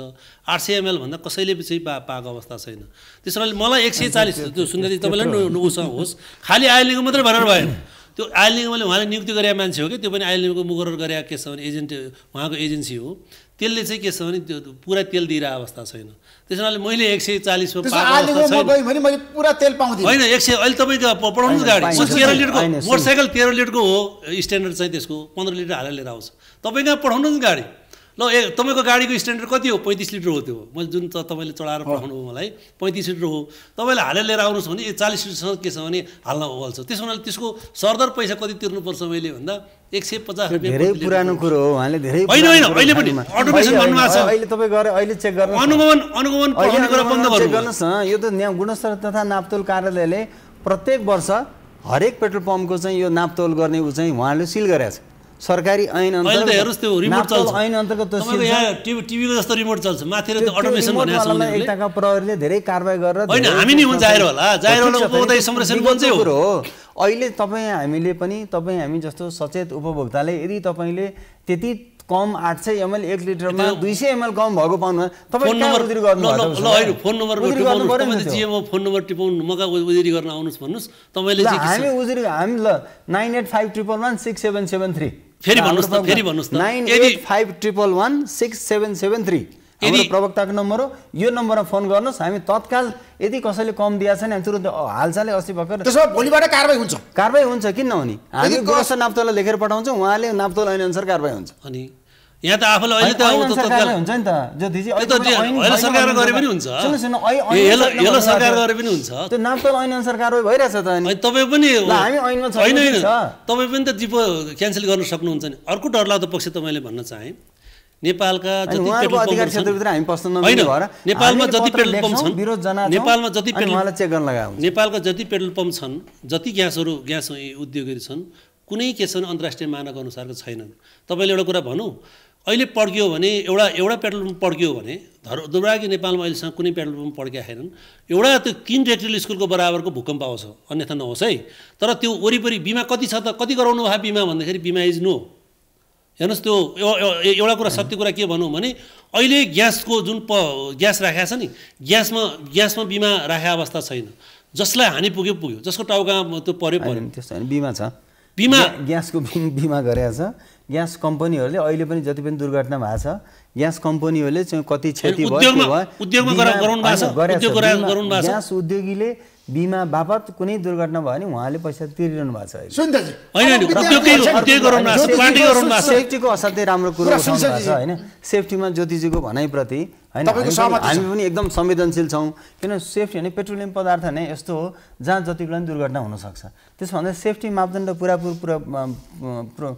आठ सय भन्दा कसैले चाहिँ पा पाएको अवस्था छैन त्यसो मलाई एक सय चालिस त्यो सुन्दाखेरि तपाईँलाई पनि उसँग होस् खालि आयलिङ मात्रै भनेर भएन त्यो आयलिङले उहाँले नियुक्ति गरेको मान्छे हो कि त्यो पनि आइलिङको मुगरर मुकरर गरेका के छ भने एजेन्ट उहाँको एजेन्सी हो त्यसले चाहिँ के छ भने त्यो पुरा तेल दिइरहेको अवस्था छैन त्यस कारणले मैले एक सय चालिसमा होइन एक सय अहिले तपाईँको पढाउनु गाडी तेह्र लिटरको मोटरसाइकल तेह्र लिटरको हो स्ट्यान्डर्ड चाहिँ त्यसको पन्ध्र लिटर हालेर लिएर आउँछ तपाईँ कहाँ नि गाडी ल ए तपाईँको गाडीको स्ट्यान्डर्ड कति हो पैँतिस लिटर हो त्यो मैले जुन त तपाईँले चढाएर पठाउनु हो मलाई पैँतिस लिटर हो तपाईँले हालेर लिएर आउनुहोस् भने ए चालिस लिटरसँग के छ भने हाल्न ओल्छ त्यसो हुनाले त्यसको सरदर पैसा कति तिर्नुपर्छ मैले भन्दा एक सय पचास धेरै पुरानो कुरो हो उहाँले धेरै होइन होइन अहिले पनि अटोमेसन भन्नुभएको छ अहिले तपाईँ गएर अहिले चेक गर्नु अनुगमन अनुगमन बन्द गर्नुहोस् न यो त गुणस्तर तथा नाप्तोल कार्यालयले प्रत्येक वर्ष हरेक पेट्रोल पम्पको चाहिँ यो नाप्तोल गर्ने ऊ चाहिँ उहाँले सिल गरेका छ सरकारी ऐन एकताका प्रहरीले धेरै कारवाही गरेर हो अहिले तपाईँ हामीले पनि तपाईँ हामी जस्तो सचेत उपभोक्ताले यदि तपाईँले त्यति कम आठ सय एमएल एक लिटरमा दुई सय एमएल कम भएको पाउनु फोन नम्बर फोन हामी उजुरी हामी ल nine eight five triple one six seven seven three फेरि भन्नुहोस् त फेरि भन्नुहोस् nine eight five triple one six seven seven three हाम्रो प्रवक्ताको नम्बर हो यो नम्बरमा फोन गर्नुहोस् हामी तत्काल यदि कसैले कम दिएको छैन हामी तुरन्त हालचालै अस्ति भर्खर त्यसो भोलिबाट कारवाही हुन्छ कारवाही हुन्छ किन नहुने हामी गुणस्तर नाप्तोलाई लेखेर पठाउँछौँ उहाँले नाप्तोलाई अनुसार कारवाही हुन्छ अनि यहाँ त आफूलाई अहिले त हुन्छ नि त ज्योतिजी अहिले सरकार गरे पनि हुन्छ हेलो सरकार गरे पनि हुन्छ त्यो नाम त ऐन अनुसार कारवाही भइरहेछ त अनि तपाईँ पनि हामी ऐनमा छ होइन तपाईँ पनि त डिपो क्यान्सल गर्न सक्नुहुन्छ नि अर्को डरलाग्दो पक्ष त मैले भन्न चाहे नेपालका जति पेट्रोल अधिकार हामी भएर नेपालमा जति पेट्रोल पम्प छन् नेपालमा जति पेट्रोल चेक गर्न लगाएको नेपालका जति पेट्रोल पम्प छन् जति ग्यासहरू ग्यास उद्योगहरू छन् कुनै के छन् अन्तर्राष्ट्रिय मानक अनुसारको छैनन् तपाईँले एउटा कुरा भनौँ अहिले पड्क्यो भने एउटा एउटा पेट्रोल पम्प पड्क्यो भने धर दुर्भाग्य नेपालमा अहिलेसम्म कुनै पेट्रोल पम्प पड्किया छैनन् एउटा त्यो किन रेटेल स्कुलको बराबरको भूकम्प आओस् अन्यथा नहोस् है तर त्यो वरिपरि बिमा कति छ त कति गराउनु भयो बिमा भन्दाखेरि बिमा इज नो हेर्नुहोस् त्यो एउटा कुरा सत्य कुरा के भनौँ भने अहिले ग्यासको जुन प ग्यास राखेको छ नि ग्यासमा ग्यासमा बिमा राखेको अवस्था छैन जसलाई हानि पुग्यो पुग्यो जसको टाउकामा त्यो पऱ्यो पऱ्यो बिमा छ बिमा ग्यासको बिमा गरेको छ ग्यास कम्पनीहरूले अहिले पनि जति पनि दुर्घटना भएको छ ग्यास कम्पनीहरूले चाहिँ कति क्षति भयो ग्यास उद्योगीले बिमा बापत कुनै दुर्घटना भयो भने उहाँले पैसा तिरिरहनु भएको छ सेफ्टीको असाध्यै राम्रो कुरो भएको छ होइन सेफ्टीमा ज्योतिजीको भनाइप्रति हामी पनि एकदम संवेदनशील छौँ किन सेफ्टी भने पेट्रोलियम पदार्थ नै यस्तो हो जहाँ जति बेला पनि दुर्घटना हुनसक्छ त्यसभन्दा सेफ्टी मापदण्ड पुरापुर पुरा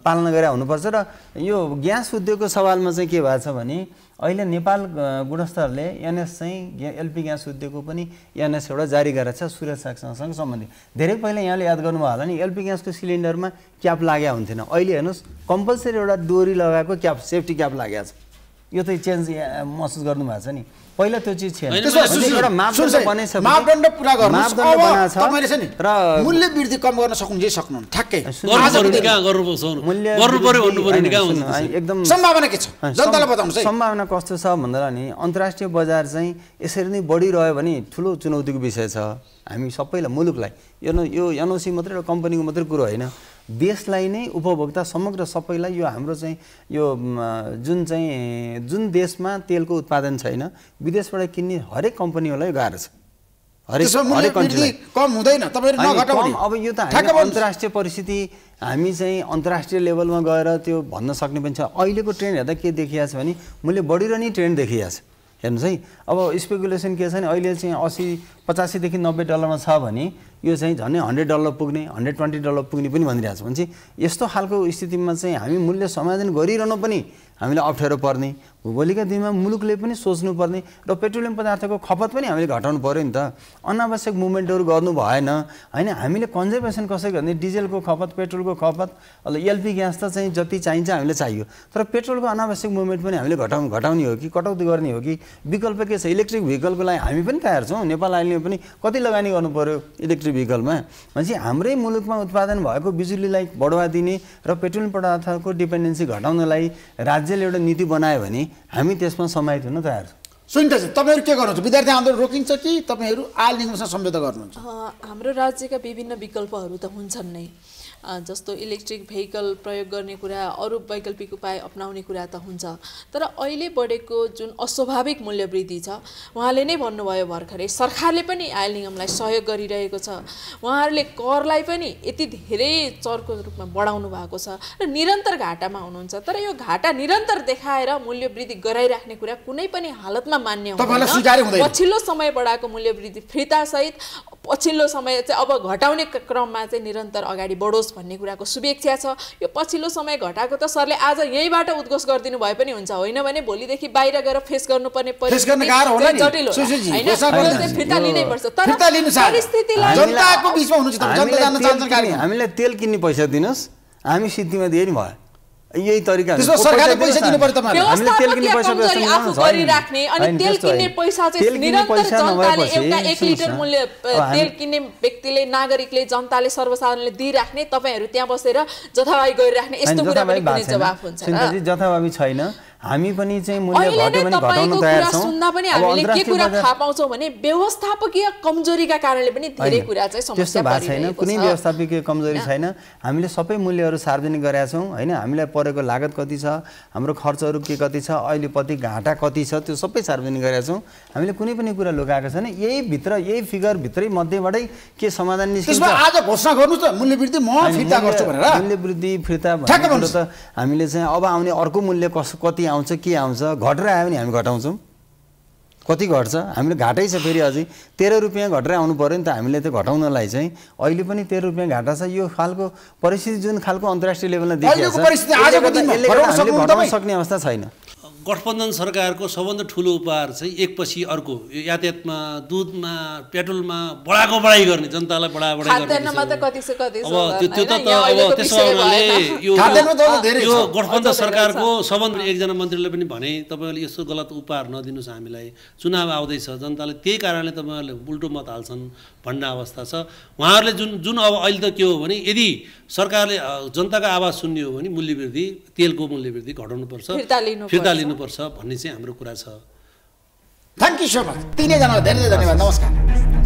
पालना गरेर हुनुपर्छ र यो ग्यास उद्योगको सवालमा चाहिँ के भएको छ भने अहिले नेपाल गुणस्तरले एनएस चाहिँ एलपी ग्यास उद्योगको पनि एनएस एउटा जारी गरेको छ सुरक्षासँग सम्बन्धित धेरै पहिला यहाँले याद गर्नुभयो होला नि एलपी ग्यासको सिलिन्डरमा क्याप लागेको हुन्थेन अहिले हेर्नुहोस् कम्पलसरी एउटा डोरी लगाएको क्याप सेफ्टी क्याप लागेको छ यो चाहिँ चेन्ज महसुस गर्नुभएको छ नि पहिला त्यो चिज थिएन मापदण्ड पुरा गर्नु र मूल्य वृद्धि कम गर्न सक्नु सक्नु ठ्याक्कै एकदम सम्भावना के छ जनतालाई बताउनुहोस् सम्भावना कस्तो छ भन्दा नि अन्तर्राष्ट्रिय बजार चाहिँ यसरी नै बढिरह्यो भने ठुलो चुनौतीको विषय छ हामी सबैलाई मुलुकलाई यो यो एनओसी मात्रै र कम्पनीको मात्रै कुरो होइन देशलाई नै उपभोक्ता समग्र सबैलाई यो हाम्रो चाहिँ यो जुन चाहिँ जुन देशमा तेलको उत्पादन छैन विदेशबाट किन्ने हरेक कम्पनीहरूलाई गाह्रो छ हरेक कम हुँदैन अब यो त अन्तर्राष्ट्रिय परिस्थिति हामी चाहिँ अन्तर्राष्ट्रिय लेभलमा गएर त्यो भन्न सक्ने पनि छ अहिलेको ट्रेन्ड हेर्दा के देखिया छ भने मैले बढिरहने ट्रेन्ड देखिया छ हेर्नुहोस् है अब स्पेकुलेसन के छ भने अहिले चाहिँ असी पचासीदेखि नब्बे डलरमा छ भने यो चाहिँ झन्डै हन्ड्रेड डलर पुग्ने हन्ड्रेड ट्वेन्टी डलर पुग्ने पनि भनिरहेको छ भने चाहिँ यस्तो खालको स्थितिमा चाहिँ हामी मूल्य समाधान गरिरहनु पनि हामीलाई अप्ठ्यारो पर्ने भोलिका दिनमा मुलुकले पनि सोच्नुपर्ने र पेट्रोलियम पदार्थको खपत पनि हामीले घटाउनु पऱ्यो नि त अनावश्यक मुभमेन्टहरू गर्नु भएन होइन हामीले कन्जर्भेसन कसरी गर्ने डिजेलको खपत पेट्रोलको खपत एलपी ग्यास त चाहिँ जति चाहिन्छ हामीले चाहियो तर पेट्रोलको अनावश्यक मुभमेन्ट पनि हामीले घटाउ घटाउने हो कि कटौती गर्ने हो कि विकल्प के छ इलेक्ट्रिक भेहिकलको लागि हामी पनि तयार छौँ नेपाल अहिले पनि कति लगानी गर्नु पऱ्यो इलेक्ट्रिक विकल्पमा भनेपछि हाम्रै मुलुकमा उत्पादन भएको बिजुलीलाई बढावा दिने र पेट्रोल पदार्थको डिपेन्डेन्सी घटाउनलाई राज्यले एउटा नीति बनायो भने हामी त्यसमा समाहित हुन तयार छौँ सुनिन्छ तपाईँहरू के गर्नुहुन्छ विद्यार्थी आन्दोलन रोकिन्छ कि तपाईँहरू आयल निगमसँग सम्झौता गर्नुहुन्छ हाम्रो राज्यका विभिन्न विकल्पहरू त हुन्छन् नै जस्तो इलेक्ट्रिक भेहिकल प्रयोग गर्ने कुरा अरू वैकल्पिक उपाय अप्नाउने कुरा त हुन्छ तर अहिले बढेको जुन अस्वाभाविक वृद्धि छ उहाँले नै भन्नुभयो भर्खरै सरकारले पनि आयल निगमलाई सहयोग गरिरहेको छ उहाँहरूले करलाई पनि यति धेरै चरको रूपमा बढाउनु भएको छ र निरन्तर घाटामा हुनुहुन्छ तर यो घाटा निरन्तर देखाएर मूल्य वृद्धि गराइराख्ने कुरा कुनै पनि हालतमा मान्य हुँदैन पछिल्लो समय बढाएको मूल्य मूल्यवृद्धि फिर्तासहित पछिल्लो समय चाहिँ अब घटाउने क्रममा चाहिँ निरन्तर अगाडि बढोस् भन्ने कुराको शुभेच्छा छ यो पछिल्लो समय घटाएको त सरले आज यहीँबाट उद्घोष गरिदिनु भए पनि हुन्छ होइन भने भोलिदेखि बाहिर गएर फेस गर्नुपर्ने हामीलाई तेल किन्ने पैसा दिनुहोस् हामी सिद्धिमा दिए नि भयो यही तरिका सरकारले पैसा दिनु पर्यो तपाईँहरूले तेल किन्ने पैसा आफू गरिराख्ने अनि तेल किन्ने पैसा चाहिँ निरन्तर जनताले एउटा 1 लिटर मूल्य तेल किन्ने व्यक्तिले नागरिकले जनताले सर्वसाधारणले दिइराख्ने तपाईँहरू त्यहाँ बसेर जथाभावी गरिराख्ने यस्तो कुरा पनि कुनै जवाफ हुन्छ जथाभावी छैन हामी पनि चाहिँ मूल्य घट्यो भने घटाउन तयार छौँ सुन्दा पनि हामीले के कुरा थाहा पाउँछौँ भने व्यवस्थापकीय कमजोरीका कारणले पनि धेरै कुरा चाहिँ त्यस्तो भएको छैन कुनै व्यवस्थापकीय कमजोरी छैन हामीले सबै मूल्यहरू सार्वजनिक गरेका छौँ होइन हामीलाई परेको लागत कति छ हाम्रो खर्चहरू के कति छ अहिले कति घाटा कति छ त्यो सबै सार्वजनिक गरेका छौँ हामीले कुनै पनि कुरा लुकाएको छैन यही भित्र यही फिगर भित्रै मध्येबाटै के समाधान निस्किन्छ आज घोषणा गर्नु त मूल्य वृद्धि म फिर्ता गर्छु भनेर मूल्य वृद्धि फिर्ता त हामीले चाहिँ अब आउने अर्को मूल्य कस कति आउँछ के आउँछ घटेर आयो भने हामी घटाउँछौँ कति घट्छ हामीले घाटै छ फेरि अझै तेह्र रुपियाँ घटेर आउनु पऱ्यो नि त हामीले त्यो घटाउनलाई चाहिँ अहिले पनि तेह्र रुपियाँ घाटा छ यो खालको परिस्थिति जुन खालको अन्तर्राष्ट्रिय लेभलमा देखिएको छ सक्ने अवस्था छैन गठबन्धन सरकारको सबभन्दा ठुलो उपहार चाहिँ एकपछि अर्को यातायातमा दुधमा पेट्रोलमा बढाएको बढाइ गर्ने जनतालाई बढा बढाइ अब त्यो त अब त्यसो यो गठबन्धन सरकारको सबभन्दा एकजना मन्त्रीले पनि भने तपाईँहरूले यस्तो गलत उपहार नदिनुहोस् हामीलाई चुनाव आउँदैछ जनताले त्यही कारणले तपाईँहरूले उल्टो मत हाल्छन् भन्ने अवस्था छ उहाँहरूले जुन जुन अब अहिले त के हो भने यदि सरकारले जनताको आवाज सुन्ने हो भने मूल्यवृद्धि तेलको मूल्यवृद्धि घटाउनुपर्छ फिर्ता लिनु जानुपर्छ भन्ने चाहिँ हाम्रो कुरा छ थ्याङ्क यू सो मच तिनैजनालाई धेरै धेरै धन्यवाद नमस्कार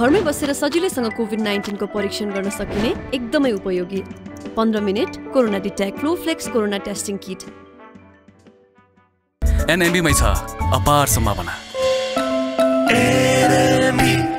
घरमै बसेर सजिलैसँग कोभिड नाइन्टिनको परीक्षण गर्न सकिने एकदमै उपयोगी पन्ध्र minute corona detect flex corona testing kit एनएमबीमै छ अपार सम्भावना